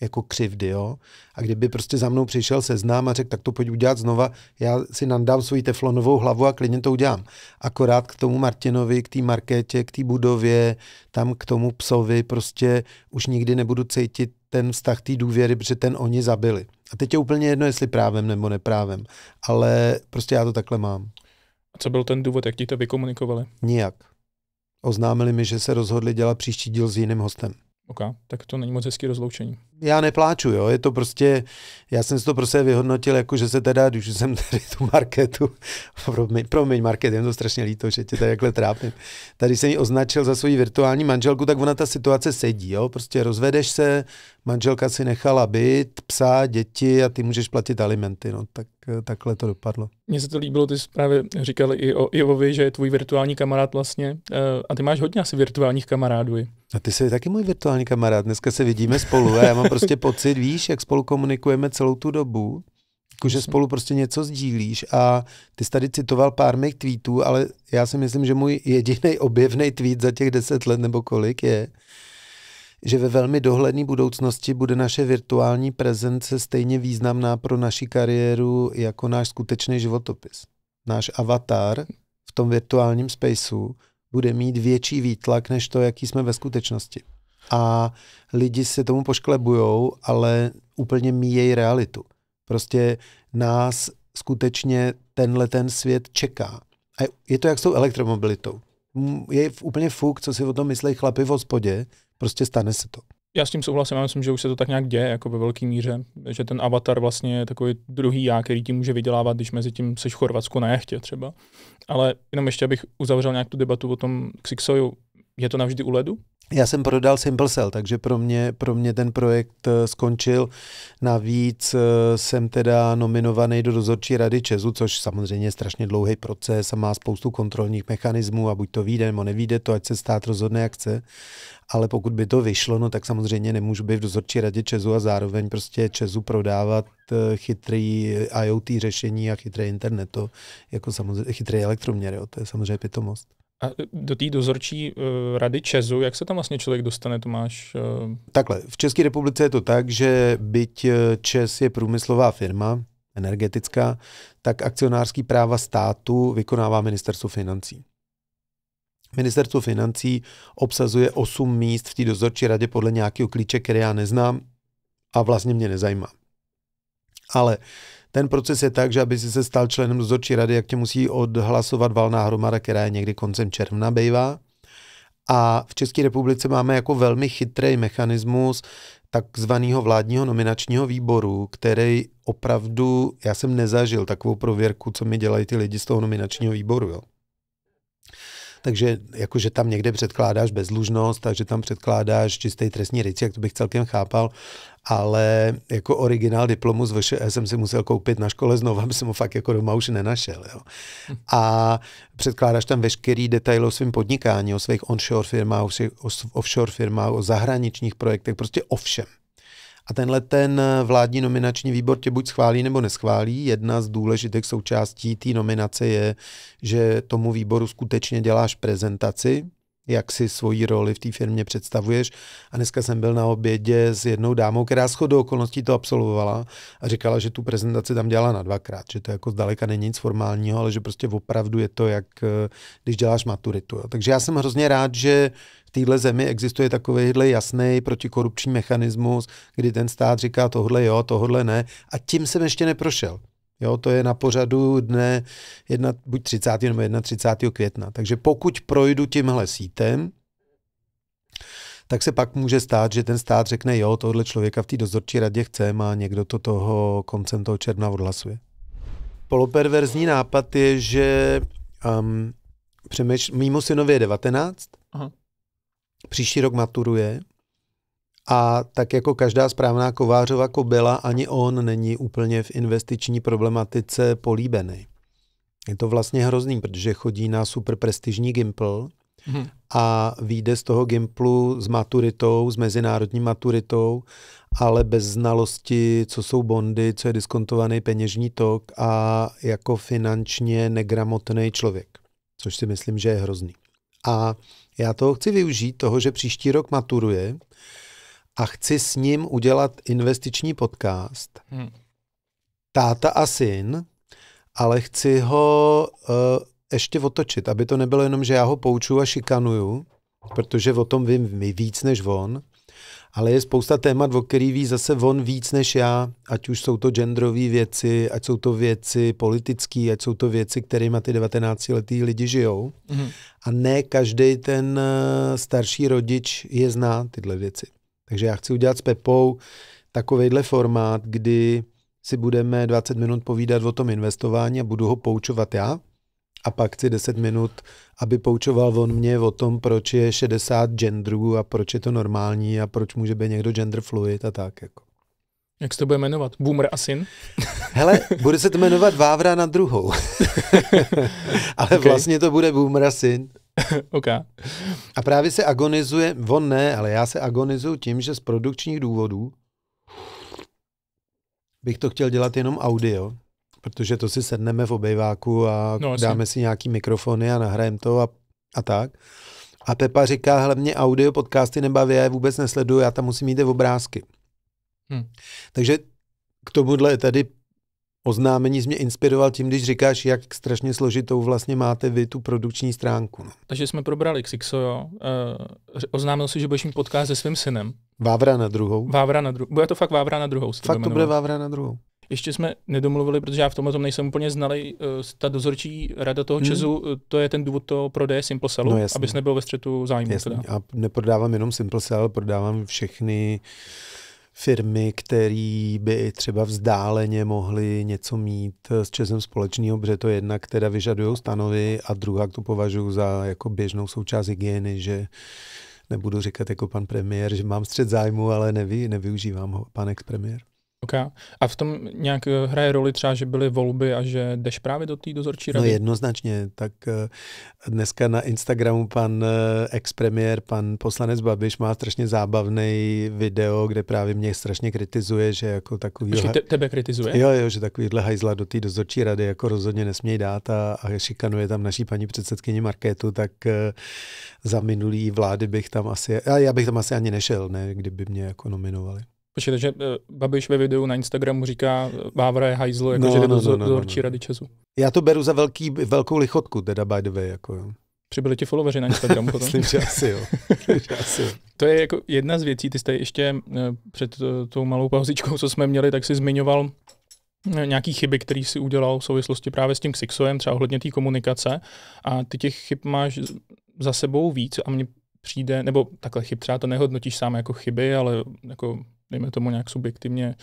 jako křivdy, jo. A kdyby prostě za mnou přišel seznám a řekl, tak to pojď udělat znova, já si nandám svoji teflonovou hlavu a klidně to udělám. Akorát k tomu Martinovi, k té markétě, k té budově, tam k tomu psovi, prostě už nikdy nebudu cítit ten vztah té důvěry, protože ten oni zabili. A teď je úplně jedno, jestli právem nebo neprávem, ale prostě já to takhle mám. A co byl ten důvod, jak ti to vykomunikovali? Nijak. Oznámili mi, že se rozhodli dělat příští díl s jiným hostem. OK, tak to není moc hezký rozloučení já nepláču, jo, je to prostě, já jsem si to prostě vyhodnotil, jako že se teda, když jsem tady tu marketu, [LAUGHS] promiň, promiň market, je to strašně líto, že tě tady takhle trápím, tady jsem ji označil za svoji virtuální manželku, tak ona ta situace sedí, jo, prostě rozvedeš se, manželka si nechala být psa, děti a ty můžeš platit alimenty, no, tak takhle to dopadlo. Mně se to líbilo, ty jsi právě říkal i o Ivovi, že je tvůj virtuální kamarád vlastně, eh, a ty máš hodně asi virtuálních kamarádů. A ty jsi taky můj virtuální kamarád, dneska se vidíme spolu a já mám mám prostě pocit, víš, jak spolu komunikujeme celou tu dobu, že spolu prostě něco sdílíš a ty jsi tady citoval pár mých tweetů, ale já si myslím, že můj jediný objevný tweet za těch deset let nebo kolik je, že ve velmi dohledné budoucnosti bude naše virtuální prezence stejně významná pro naši kariéru jako náš skutečný životopis. Náš avatar v tom virtuálním spaceu bude mít větší výtlak než to, jaký jsme ve skutečnosti a lidi se tomu pošklebujou, ale úplně míjejí realitu. Prostě nás skutečně tenhle ten svět čeká. A je to jak s tou elektromobilitou. Je úplně fuk, co si o tom myslí chlapi v hospodě, prostě stane se to. Já s tím souhlasím, já myslím, že už se to tak nějak děje, jako ve velký míře, že ten avatar vlastně je takový druhý já, který ti může vydělávat, když mezi tím seš v Chorvatsku na jachtě třeba. Ale jenom ještě, abych uzavřel nějak tu debatu o tom Xixoju, je to navždy u ledu? Já jsem prodal Simple Cell, takže pro mě, pro mě ten projekt eh, skončil. Navíc eh, jsem teda nominovaný do dozorčí rady Česu, což samozřejmě je strašně dlouhý proces a má spoustu kontrolních mechanismů a buď to vyjde nebo nevíde to, ať se stát rozhodne, jak chce. Ale pokud by to vyšlo, no tak samozřejmě nemůžu být v dozorčí radě Česu a zároveň prostě Česu prodávat eh, chytrý IoT řešení a chytrý internet, to jako samozřejmě chytrý elektroměry, jo, to je samozřejmě pitomost. A e, do té dozorčí uh, rady Česu, jak se tam vlastně člověk dostane, Tomáš? Uh... Takhle, v České republice je to tak, že byť Čes je průmyslová firma, energetická, tak akcionářský práva státu vykonává ministerstvo financí. Ministerstvo financí obsazuje 8 míst v té dozorčí radě podle nějakého klíče, který já neznám a vlastně mě nezajímá. Ale uh, ten proces je tak, že aby si se stal členem dozorčí rady, jak tě musí odhlasovat valná hromada, která je někdy koncem června bývá. A v České republice máme jako velmi chytrý mechanismus takzvaného vládního nominačního výboru, který opravdu, já jsem nezažil takovou prověrku, co mi dělají ty lidi z toho nominačního výboru. Jo. Takže jakože tam někde předkládáš bezlužnost, takže tam předkládáš čistý trestní rejstřík, jak to bych celkem chápal, ale jako originál diplomu z VŠE jsem si musel koupit na škole znovu, [LAUGHS] aby jsem ho fakt jako doma už nenašel. Jo. A předkládáš tam veškerý detail o svém podnikání, o svých onshore firmách, o svých offshore firmách, o zahraničních projektech, prostě o všem. A tenhle ten vládní nominační výbor tě buď schválí nebo neschválí. Jedna z důležitých součástí té nominace je, že tomu výboru skutečně děláš prezentaci, jak si svoji roli v té firmě představuješ. A dneska jsem byl na obědě s jednou dámou, která shodou okolností to absolvovala a říkala, že tu prezentaci tam dělala na dvakrát, že to jako zdaleka není nic formálního, ale že prostě opravdu je to, jak eh, když děláš maturitu. Jo. Takže já jsem hrozně rád, že v téhle zemi existuje takovýhle jasný protikorupční mechanismus, kdy ten stát říká tohle jo, tohle ne a tím jsem ještě neprošel. Jo, to je na pořadu dne jedna, buď 30. nebo 31. května. Takže pokud projdu tímhle sítem, tak se pak může stát, že ten stát řekne, jo, tohle člověka v té dozorčí radě chceme a někdo to toho koncem toho června odhlasuje. Poloperverzní nápad je, že um, přemýš- mýmu synově je 19, Aha. příští rok maturuje a tak jako každá správná kovářova kobila, ani on není úplně v investiční problematice políbený. Je to vlastně hrozný, protože chodí na super prestižní Gimple mhm. a výjde z toho Gimplu s maturitou, s mezinárodní maturitou, ale bez znalosti, co jsou bondy, co je diskontovaný peněžní tok a jako finančně negramotný člověk, což si myslím, že je hrozný. A já toho chci využít, toho, že příští rok maturuje, a chci s ním udělat investiční podcast. Hmm. Táta a syn, ale chci ho uh, ještě otočit, aby to nebylo jenom, že já ho pouču a šikanuju, protože o tom vím víc než on, ale je spousta témat, o který ví zase on víc než já, ať už jsou to genderové věci, ať jsou to věci politické, ať jsou to věci, kterými ty 19-letí lidi žijou. Mm. A ne každý ten eh, starší rodič je zná tyhle věci. Takže já chci udělat s Pepou takovejhle formát, kdy si budeme 20 minut povídat o tom investování a budu ho poučovat já. A pak chci 10 minut, aby poučoval on mě o tom, proč je 60 genderů a proč je to normální a proč může být někdo gender fluid a tak. Jako. Jak se to bude jmenovat? Boomer a syn? [LAUGHS] Hele, bude se to jmenovat Vávra na druhou. [LAUGHS] [LAUGHS] Ale okay. vlastně to bude Boomer a syn. [LAUGHS] okay. A právě se agonizuje, on ne, ale já se agonizuju tím, že z produkčních důvodů bych to chtěl dělat jenom audio, protože to si sedneme v obejváku a no, dáme si nějaký mikrofony a nahrajeme to a, a tak. A Pepa říká, hlavně audio podcasty nebaví, já je vůbec nesleduju, já tam musím mít obrázky. Hmm. Takže k tomuhle je tady oznámení jsi mě inspiroval tím, když říkáš, jak strašně složitou vlastně máte vy tu produkční stránku. No. Takže jsme probrali Xixo, jo. E, oznámil si, že budeš mít podcast se svým synem. Vávra na druhou. Vávra na druhou. Bude to fakt Vávra na druhou. Fakt to bude Vávra na druhou. Ještě jsme nedomluvili, protože já v tomhle tom nejsem úplně znalý, eh, ta dozorčí rada toho hmm. Česu, eh, to je ten důvod toho prodeje Simple Cellu, no, abys nebyl ve střetu zájmu. Jasný. neprodávám jenom Simple prodávám všechny firmy, které by třeba vzdáleně mohly něco mít eh, s Česem společného, protože to jednak teda vyžadují stanovy a druhá to považuji za jako běžnou součást hygieny, že nebudu říkat jako pan premiér, že mám střed zájmu, ale nevy, nevyužívám ho, pan ex-premiér. Okay. A v tom nějak eh, hraje roli třeba, že byly volby a že jdeš právě do té dozorčí no rady? No jednoznačně. Tak eh, dneska na Instagramu pan eh, expremiér, pan poslanec Babiš má strašně zábavný video, kde právě mě strašně kritizuje, že jako takový... Že te, tebe kritizuje? Jo, jo, že takovýhle hajzla do té dozorčí rady jako rozhodně nesmějí dát a, a šikanuje tam naší paní předsedkyni Markétu, tak za minulý vlády bych tam asi... A já bych tam asi ani nešel, ne, kdyby mě jako nominovali. Počkej, takže eh, Babiš ve videu na Instagramu říká eh, Vávra je hajzlo, jako no, že jde no, no, do no, no, no. no. rady Česu. Já to beru za velký, velkou lichotku, teda by the way, jako jo. Přibyli ti followeri na Instagramu potom? Myslím, že asi jo. [LAUGHS] asi jo. to je jako jedna z věcí, ty jste ještě eh, před tou malou pauzičkou, co jsme měli, tak si zmiňoval nějaký chyby, který si udělal v souvislosti právě s tím Xixoem, třeba ohledně té komunikace a ty těch chyb máš za sebou víc a mně přijde, nebo takhle chyb třeba to nehodnotíš sám jako chyby, ale jako dejme tomu nějak subjektivně,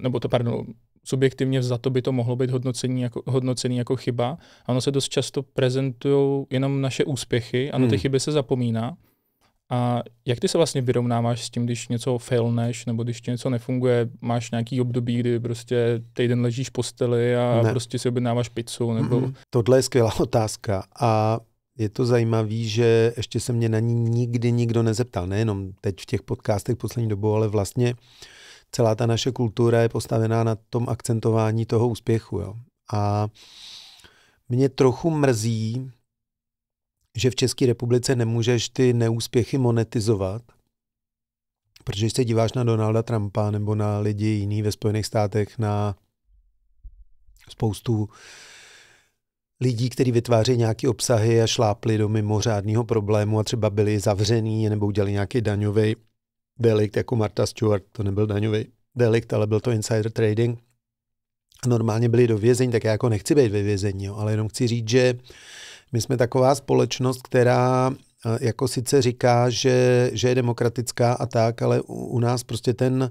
nebo to, pardon, subjektivně za to by to mohlo být hodnocený jako, hodnocený jako chyba. A ono se dost často prezentují jenom naše úspěchy a na ty hmm. chyby se zapomíná. A jak ty se vlastně vyrovnáváš s tím, když něco failneš, nebo když něco nefunguje, máš nějaký období, kdy prostě týden ležíš v posteli a ne. prostě si objednáváš pizzu? Nebo... Mm-hmm. Tohle je skvělá [LAUGHS] otázka. A je to zajímavé, že ještě se mě na ní nikdy nikdo nezeptal. Nejenom teď v těch podcastech poslední dobu, ale vlastně celá ta naše kultura je postavená na tom akcentování toho úspěchu. Jo. A mě trochu mrzí, že v České republice nemůžeš ty neúspěchy monetizovat, protože když se díváš na Donalda Trumpa nebo na lidi jiný ve Spojených státech, na spoustu lidí, kteří vytváří nějaké obsahy a šlápli do mimořádného problému a třeba byli zavřený nebo udělali nějaký daňový delikt, jako Marta Stewart, to nebyl daňový delikt, ale byl to insider trading. Normálně byli do vězení, tak já jako nechci být ve vězení, jo, ale jenom chci říct, že my jsme taková společnost, která eh, jako sice říká, že, že je demokratická a tak, ale u, u nás prostě ten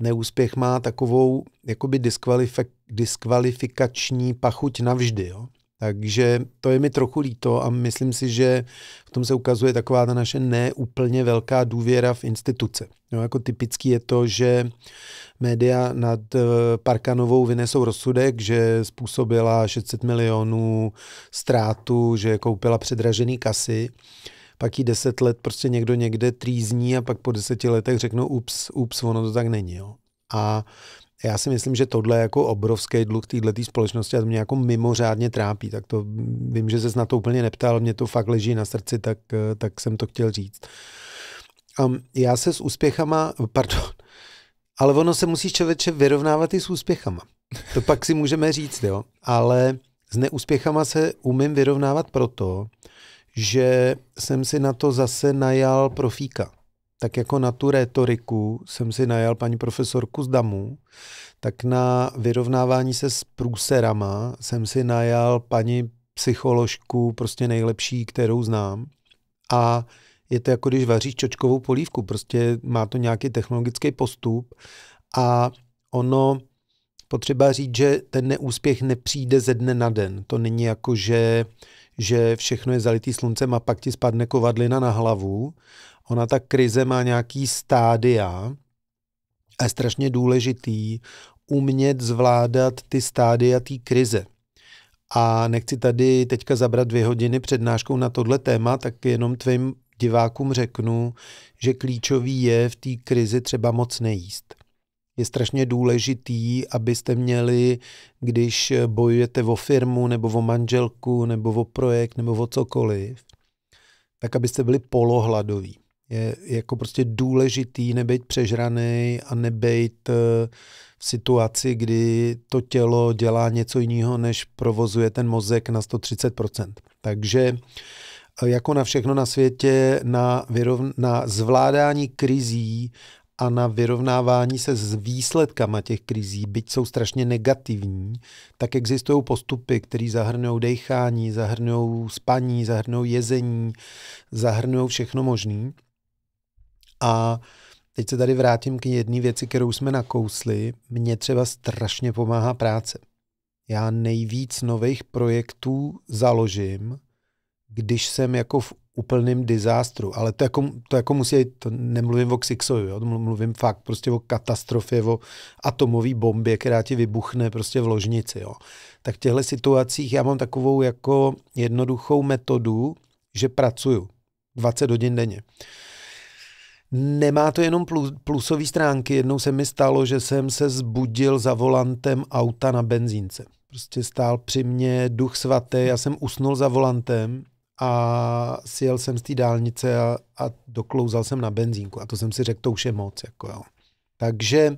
neúspěch má takovou jakoby diskvalifik, diskvalifikační pachuť navždy. Jo? Takže to je mi trochu líto a myslím si, že v tom se ukazuje taková ta naše neúplně velká důvěra v instituce. Jo, jako typický je to, že média nad eh, Parkanovou vynesou rozsudek, že způsobila 600 milionů ztrátu, že koupila předražený kasy pak jí deset let prostě někdo někde trýzní a pak po deseti letech řeknou ups, ups, ono to tak není. Jo. A já si myslím, že tohle je jako obrovský dluh této společnosti a to mě jako mimořádně trápí. Tak to vím, že se na to úplně neptal, mě to fakt leží na srdci, tak, eh, tak jsem to chtěl říct. Um, já se s úspěchama, pardon, ale ono se musí člověče vyrovnávat i s úspěchama. To pak si můžeme říct, jo. Ale s neúspěchama se umím vyrovnávat proto, že jsem si na to zase najal profíka tak jako na tu retoriku jsem si najal paní profesorku z DAMu, tak na vyrovnávání se s průserama jsem si najal paní psycholožku, prostě nejlepší, kterou znám. A je to jako když vaříš čočkovou polívku, prostě má to nějaký technologický postup a ono potřeba říct, že ten neúspěch nepřijde ze dne na den. To není jako, že, že všechno je zalitý sluncem a pak ti spadne kovadlina na hlavu, Ona ta krize má nějaký stádia a je strašně důležitý umět zvládat ty stádia té krize. A nechci tady teďka zabrat dvě hodiny přednáškou na tohle téma, tak jenom tvým divákům řeknu, že klíčový je v té krizi třeba moc nejíst. Je strašně důležitý, abyste měli, když bojujete o firmu, nebo o manželku, nebo o projekt, nebo o cokoliv, tak abyste byli polohladoví je jako prostě důležitý nebejt přežraný a nebejt eh, v situaci, kdy to tělo dělá něco jiného, než provozuje ten mozek na 130%. Takže eh, jako na všechno na světě, na, vyrovn- na zvládání krizí a na vyrovnávání se s výsledkama těch krizí, byť jsou strašně negativní, tak existují postupy, které zahrnou dechání, zahrnou spaní, zahrnou jezení, zahrnou všechno možné. A teď se tady vrátím k jedné věci, kterou jsme nakousli. Mně třeba strašně pomáhá práce. Já nejvíc nových projektů založím, když jsem jako v úplném dizástru. ale to jako, to jako musí, to nemluvím o Xixovi, jo? mluvím fakt prostě o katastrofě, o atomové bombě, která ti vybuchne prostě v ložnici. Jo? Tak v těchto situacích já mám takovou jako jednoduchou metodu, že pracuju 20 hodin denně. Nemá to jenom plus, plusové stránky. Jednou se mi stalo, že jsem se zbudil za volantem auta na benzínce. Prostě stál při mně duch svatý, já jsem usnul za volantem a sjel jsem z té dálnice a, a doklouzal jsem na benzínku. A to jsem si řekl, to už je moc. Jako jo. Takže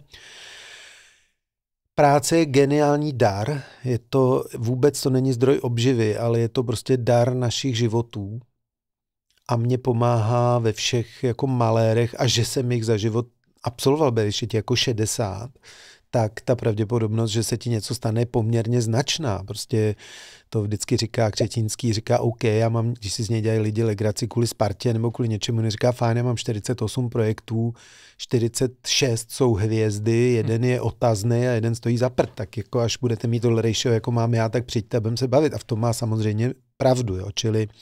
práce je geniální dar. Je to, vůbec to není zdroj obživy, ale je to prostě dar našich životů a mě pomáhá ve všech jako malérech a že jsem jich za život absolvoval, byl ještě jako 60, tak ta pravděpodobnost, že se ti něco stane, je poměrně značná. Prostě to vždycky říká Křetínský, říká OK, já mám, když si z něj dělají lidi legraci kvůli Spartě nebo kvůli něčemu, neříká fajn, já mám 48 projektů, 46 jsou hvězdy, jeden je otazný a jeden stojí za prd. Tak jako až budete mít tohle ratio, jako mám já, tak přijďte a budeme se bavit. A v tom má samozřejmě pravdu, jo. Čili uh,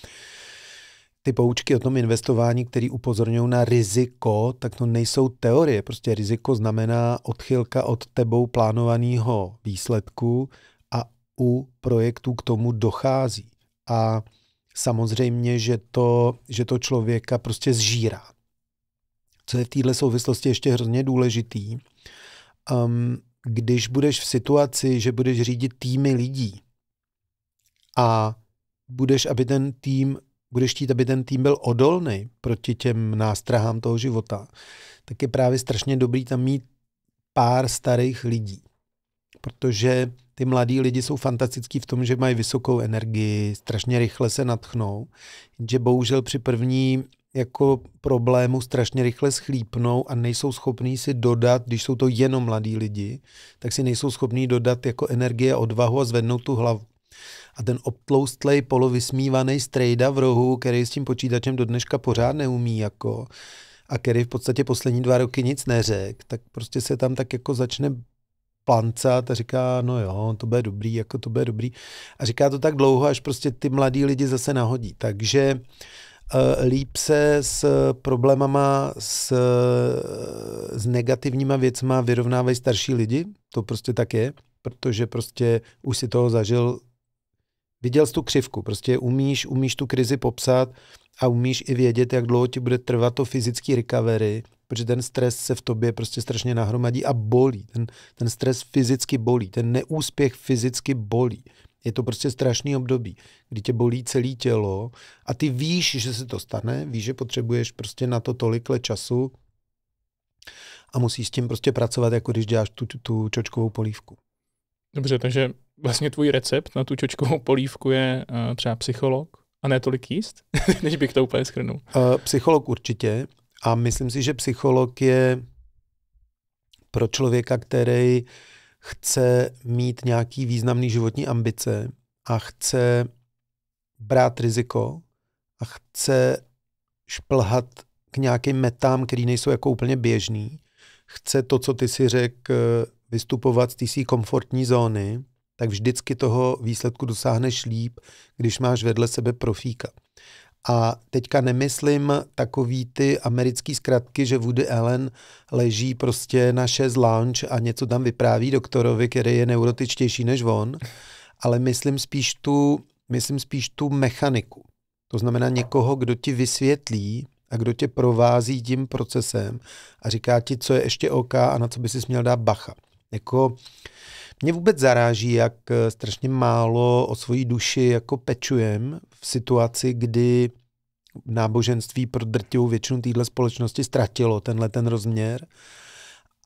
ty poučky o tom investování, které upozorňují na riziko, tak to nejsou teorie. Prostě riziko znamená odchylka od tebou plánovaného výsledku a u projektů k tomu dochází. A samozřejmě, že to, že to člověka prostě zžírá. Co je v této souvislosti ještě hrozně důležitý, um, když budeš v situaci, že budeš řídit týmy lidí a budeš, aby ten tým budeš chtít, aby ten tým byl odolný proti těm nástrahám toho života, tak je právě strašně dobrý tam mít pár starých lidí. Protože ty mladí lidi jsou fantastický v tom, že mají vysokou energii, strašně rychle se natchnou, že bohužel při první jako problému strašně rychle schlípnou a nejsou schopní si dodat, když jsou to jenom mladí lidi, tak si nejsou schopní dodat jako energie, odvahu a zvednout tu hlavu a ten obtloustlej polovysmívaný strejda v rohu, který s tím počítačem do dneška pořád neumí, jako, a který v podstatě poslední dva roky nic neřek, tak prostě se tam tak jako začne plancat a říká, no jo, to bude dobrý, jako to bude dobrý. A říká to tak dlouho, až prostě ty mladí lidi zase nahodí. Takže uh, líp se s problémama, s, eh, s negativníma věcma vyrovnávají starší lidi, to prostě tak je, protože prostě už si toho zažil viděl jsi tu křivku, prostě umíš, umíš tu krizi popsat a umíš i vědět, jak dlouho ti bude trvat to fyzický recovery, protože ten stres se v tobě prostě strašně nahromadí a bolí. Ten, ten stres fyzicky bolí, ten neúspěch fyzicky bolí. Je to prostě strašný období, kdy tě bolí celé tělo a ty víš, že se to stane, víš, že potřebuješ prostě na to tolikle času a musíš s tím prostě pracovat, jako když děláš tu, tu, čočkovou polívku. Dobře, takže vlastně tvůj recept na tu čočkovou polívku je uh, třeba psycholog a ne tolik jíst, [LAUGHS] než bych to úplně schrnul. Uh, eh, psycholog určitě a myslím si, že psycholog je pro člověka, který chce mít nějaký významný životní ambice a chce brát riziko a chce šplhat k nějakým metám, které nejsou jako úplně běžný. Chce to, co ty si řekl, vystupovat z té komfortní zóny tak vždycky toho výsledku dosáhneš líp, když máš vedle sebe profíka. A teďka nemyslím takový ty americký zkratky, že Woody Allen leží prostě na šest lounge a něco tam vypráví doktorovi, který je neurotičtější než on, ale myslím spíš tu, myslím spíš tu mechaniku. To znamená někoho, kdo ti vysvětlí a kdo tě provází tím procesem a říká ti, co je ještě OK a na co by si měl dát bacha. Jako mě vůbec zaráží, jak eh, strašně málo o svoji duši jako pečujem v situaci, kdy náboženství pro drtivou většinu téhle společnosti ztratilo tenhle ten rozměr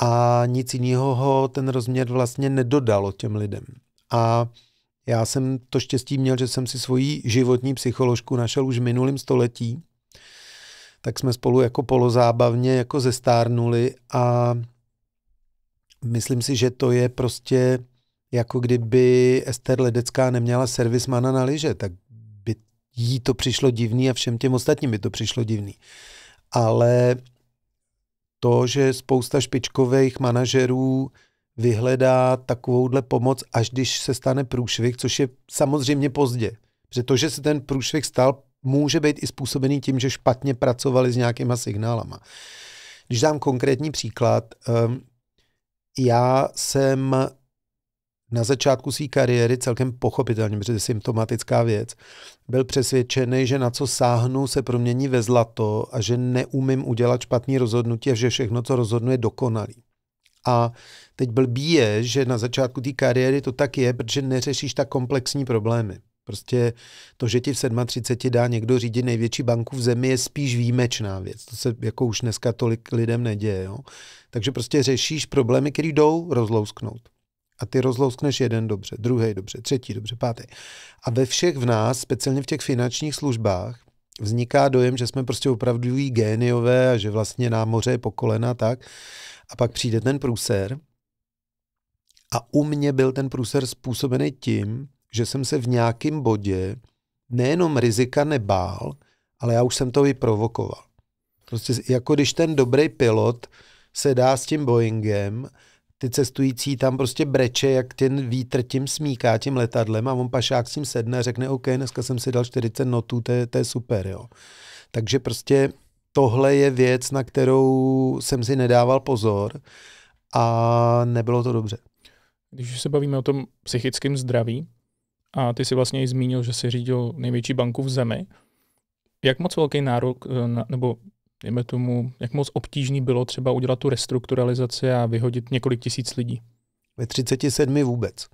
a nic jiného ho ten rozměr vlastně nedodalo těm lidem. A já jsem to štěstí měl, že jsem si svoji životní psycholožku našel už v minulém století, tak jsme spolu jako polozábavně jako zestárnuli a myslím si, že to je prostě jako kdyby Ester Ledecká neměla servismana na liže, tak by jí to přišlo divný a všem těm ostatním by to přišlo divný. Ale to, že spousta špičkových manažerů vyhledá takovouhle pomoc, až když se stane průšvih, což je samozřejmě pozdě. Protože se ten průšvih stal, může být i způsobený tím, že špatně pracovali s nějakýma signálama. Když dám konkrétní příklad, ehm, já jsem na začátku své kariéry celkem pochopitelně, protože symptomatická věc, byl přesvědčený, že na co sáhnu se promění ve zlato a že neumím udělat špatný rozhodnutí a že všechno, co rozhodnu, je dokonalý. A teď blbý je, že na začátku té kariéry to tak je, protože neřešíš tak komplexní problémy. Prostě to, že ti v 37 dá někdo řídit největší banku v zemi, je spíš výjimečná věc. To se jako už dneska tolik lidem neděje. Jo? Takže prostě řešíš problémy, které jdou rozlousknout. A ty rozlouskneš jeden dobře, druhý dobře, třetí dobře, pátý. A ve všech v nás, speciálně v těch finančních službách, vzniká dojem, že jsme prostě opravdu géniové a že vlastně nám moře je po kolena tak. A pak přijde ten průser. A u mě byl ten průser způsobený tím, že jsem se v nějakém bodě nejenom rizika nebál, ale já už jsem to i provokoval. Prostě jako když ten dobrý pilot se dá s tím Boeingem, ty cestující tam prostě breče, jak ten vítr tím smíká tím letadlem a on pašák s tím sedne a řekne, OK, dneska jsem si dal 40 notů, to je, to je super, jo. Takže prostě tohle je věc, na kterou jsem si nedával pozor a nebylo to dobře. Když se bavíme o tom psychickém zdraví, a ty si vlastně i zmínil, že jsi řídil největší banku v zemi, jak moc velký nárok eh, nebo dejme tomu, jak moc obtížný bylo třeba udělat tu restrukturalizaci a vyhodit několik tisíc lidí? Ve 37 vůbec.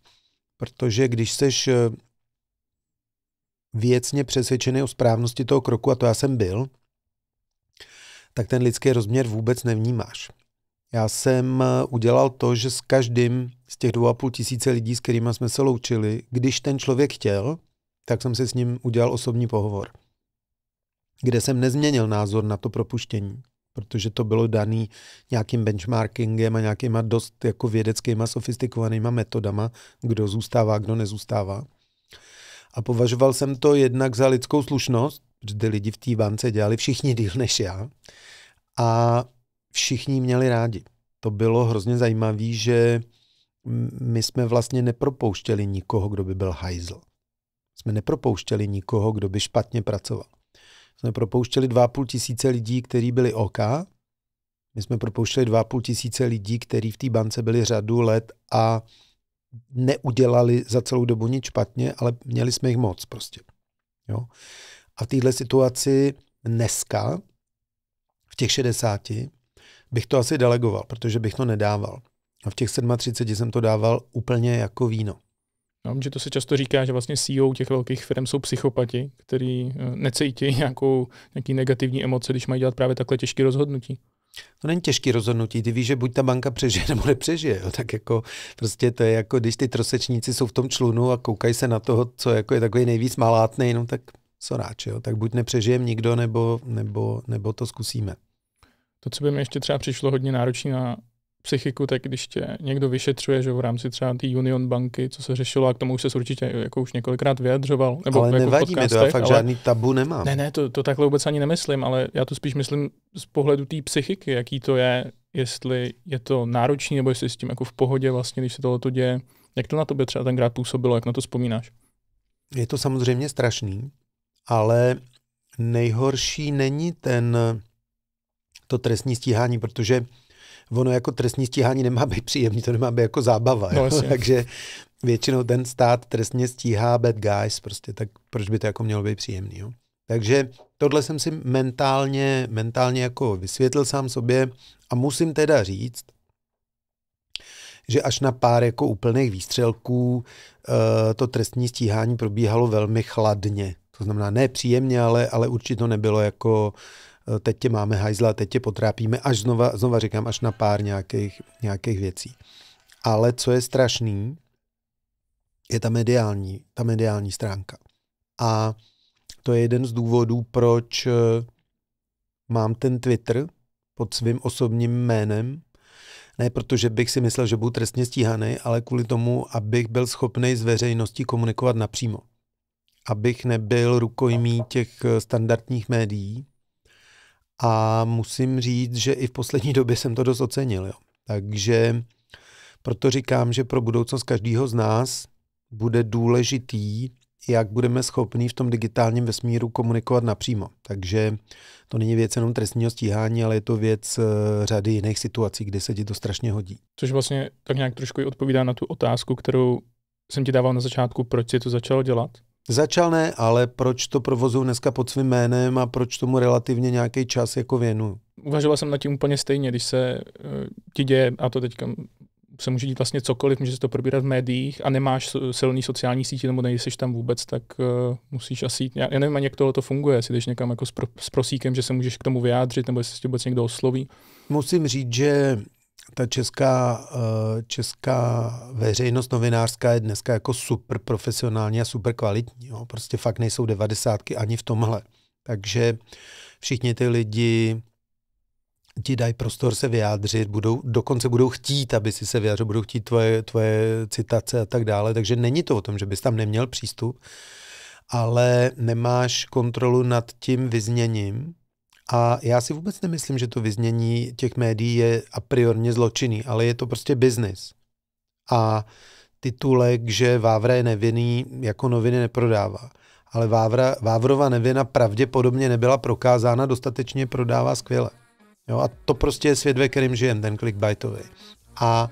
Protože když seš eh, věcně přesvědčený o správnosti toho kroku, a to já jsem byl, tak ten lidský rozměr vůbec nevnímáš. Já jsem eh, udělal to, že s každým z těch dvou a půl tisíce lidí, s kterými jsme se loučili, když ten člověk chtěl, tak jsem si s ním udělal osobní pohovor kde jsem nezměnil názor na to propuštění, protože to bylo daný nějakým benchmarkingem a nějakýma dost jako vědeckýma sofistikovanýma metodama, kdo zůstává, kdo nezůstává. A považoval jsem to jednak za lidskou slušnost, protože lidi v té bance dělali všichni díl než já a všichni měli rádi. To bylo hrozně zajímavé, že my jsme vlastně nepropouštěli nikoho, kdo by byl hajzl. Jsme nepropouštěli nikoho, kdo by špatně pracoval jsme propouštěli 2,5 tisíce lidí, kteří byli OK. My jsme propouštěli 2,5 tisíce lidí, kteří v té bance byli řadu let a neudělali za celou dobu nic špatně, ale měli jsme jich moc prostě. Jo? A v této situaci dneska, v těch 60, bych to asi delegoval, protože bych to nedával. A v těch 37 jsem to dával úplně jako víno. No, že to se často říká, že vlastně CEO těch velkých firm jsou psychopati, kteří eh, necítí nějakou, nějaký negativní emoce, když mají dělat právě takhle těžké rozhodnutí. To není těžké rozhodnutí. Ty víš, že buď ta banka přežije [LAUGHS] nebo nepřežije. Jo. Tak jako prostě to je jako, když ty trosečníci jsou v tom člunu a koukají se na toho, co jako je takový nejvíc malátný, no tak co rád, jo. Tak buď nepřežije nikdo, nebo, nebo, nebo to zkusíme. To, co by mi ještě třeba přišlo hodně náročné na psychiku, tak když tě někdo vyšetřuje, že v rámci třeba té Union banky, co se řešilo, a k tomu už se určitě jako už několikrát vyjadřoval. Nebo ale jako nevadí mi to, já fakt ale... žádný tabu nemám. Ne, ne, to, to takhle vůbec ani nemyslím, ale já to spíš myslím z pohledu té psychiky, jaký to je, jestli je to náročný, nebo jestli s tím jako v pohodě vlastně, když se tohle to děje. Jak to na tobě třeba tenkrát působilo, jak na to vzpomínáš? Je to samozřejmě strašný, ale nejhorší není ten to trestní stíhání, protože ono jako trestní stíhání nemá být příjemný, to nemá být jako zábava. No, jo? [LAUGHS] Takže většinou ten stát trestně stíhá bad guys, prostě tak proč by to jako mělo být příjemný. Jo? Takže tohle jsem si mentálně, mentálně jako vysvětlil sám sobě a musím teda říct, že až na pár jako úplných výstřelků eh, to trestní stíhání probíhalo velmi chladně. To znamená ne příjemně, ale, ale určitě to nebylo jako Eh, teď tě máme hajzla, teď tě potrápíme, až znova, znova říkám, až na pár nějakých, nějakých věcí. Ale co je strašný, je ta mediální, ta mediální stránka. A to je jeden z důvodů, proč eh, mám ten Twitter pod svým osobním jménem. Ne protože bych si myslel, že budu trestně stíhaný, ale kvůli tomu, abych byl schopný s veřejností komunikovat napřímo. Abych nebyl rukojmí těch eh, standardních médií, a musím říct, že i v poslední době jsem to dost ocenil. Jo. Takže proto říkám, že pro budoucnost každého z nás bude důležitý, jak budeme schopni v tom digitálním vesmíru komunikovat napřímo. Takže to není věc jenom trestního stíhání, ale je to věc eh, řady jiných situací, kde se ti to strašně hodí. Což vlastně tak nějak trošku i odpovídá na tu otázku, kterou jsem ti dával na začátku, proč jsi to začal dělat. Začal ne, ale proč to provozu dneska pod svým jménem a proč tomu relativně nějaký čas jako věnuju? Uvažoval jsem nad tím úplně stejně, když se uh, ti děje, a to teďka se může dít vlastně cokoliv, můžeš to probírat v médiích a nemáš silný sociální sítě nebo nejsi tam vůbec, tak uh, musíš asi Já, já nevím ani, jak tohle to funguje, jestli jdeš někam jako s, pro, s prosíkem, že se můžeš k tomu vyjádřit nebo jestli tě vůbec někdo osloví. Musím říct, že ta česká, eh, česká veřejnost novinářská je dneska jako super profesionální a super kvalitní. Jo. Prostě fakt nejsou devadesátky ani v tomhle. Takže všichni ty lidi ti dají prostor se vyjádřit, budou, dokonce budou chtít, aby si se vyjádřil, budou chtít tvoje, tvoje citace a tak dále. Takže není to o tom, že bys tam neměl přístup, ale nemáš kontrolu nad tím vyzněním, a já si vůbec nemyslím, že to vyznění těch médií je a priorně zločinný, ale je to prostě biznis. A titulek, že Vávra je nevinný, jako noviny neprodává. Ale Vávra, Vávrova nevina pravděpodobně nebyla prokázána, dostatečně prodává skvěle. Jo, a to prostě je svět, ve kterém žijem, ten clickbaitový. A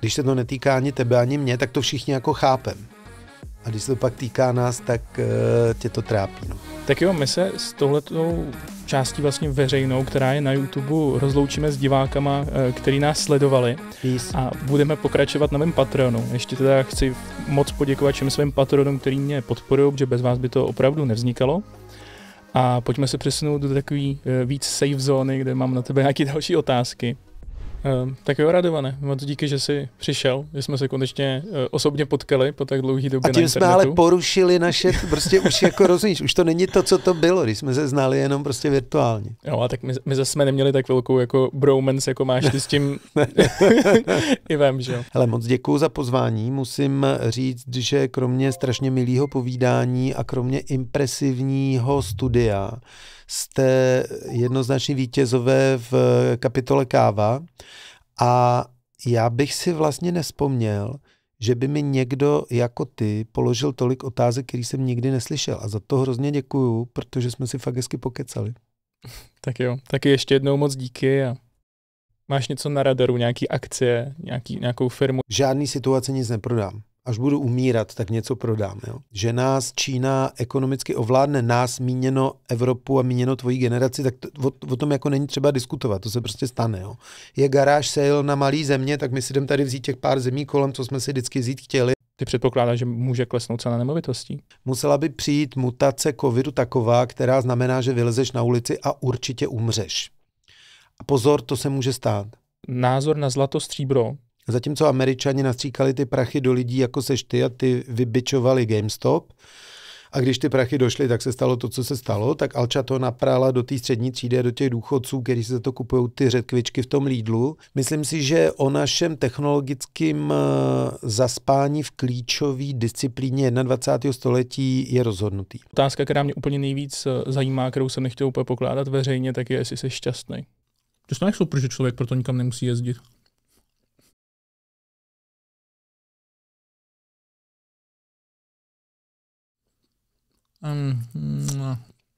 když se to netýká ani tebe, ani mě, tak to všichni jako chápem. A když se to pak týká nás, tak uh, tě to trápí. No. Tak jo, my se s tohletou částí vlastně veřejnou, která je na YouTube, rozloučíme s divákama, eh, který nás sledovali Peace. a budeme pokračovat na mém Patreonu. Ještě teda chci moc poděkovat všem svým Patronům, který mě podporují, protože bez vás by to opravdu nevznikalo. A pojďme se přesunout do takové eh, víc safe zóny, kde mám na tebe nějaké další otázky. Ehm, tak jo, Radovane, moc díky, že jsi přišel, že jsme se konečně eh, osobně potkali po tak dlouhý době. A tím na internetu. jsme ale porušili naše, [LAUGHS] prostě už jako rozumíš, už to není to, co to bylo, když jsme se znali jenom prostě virtuálně. Jo, a tak my, my zase jsme neměli tak velkou jako bromance, jako máš ty s tím [LAUGHS] [LAUGHS] vem, že jo. Hele, moc děkuji za pozvání. Musím říct, že kromě strašně milého povídání a kromě impresivního studia, jste jednoznačně vítězové v kapitole Káva a já bych si vlastně nespomněl, že by mi někdo jako ty položil tolik otázek, který jsem nikdy neslyšel. A za to hrozně děkuju, protože jsme si fakt hezky pokecali. Tak jo, taky ještě jednou moc díky a máš něco na radaru, nějaký akcie, nějaký, nějakou firmu? Žádný situace nic neprodám až budu umírat, tak něco prodám. Jo? Že nás Čína ekonomicky ovládne, nás míněno Evropu a míněno tvojí generaci, tak to, o, o tom jako není třeba diskutovat, to se prostě stane. Jo? Je garáž sale na malý země, tak my si jdeme tady vzít těch pár zemí kolem, co jsme si vždycky vzít chtěli. Ty předpokládáš, že může klesnout cena nemovitostí? Musela by přijít mutace covidu taková, která znamená, že vylezeš na ulici a určitě umřeš. A pozor, to se může stát. Názor na zlato stříbro Zatímco američani nastříkali ty prachy do lidí, jako seš ty a ty vybičovali GameStop, a když ty prachy došly, tak se stalo to, co se stalo, tak Alča to naprála do té střední třídy a do těch důchodců, kteří se to kupují ty řetkvičky v tom lídlu. Myslím si, že o našem technologickém eh, zaspání v klíčové disciplíně 21. století je rozhodnutý. Otázka, která mě úplně nejvíc eh, zajímá, kterou jsem nechtěl úplně pokládat veřejně, tak je, jestli jsi šťastný. To je protože člověk proto nikam nemusí jezdit. Um,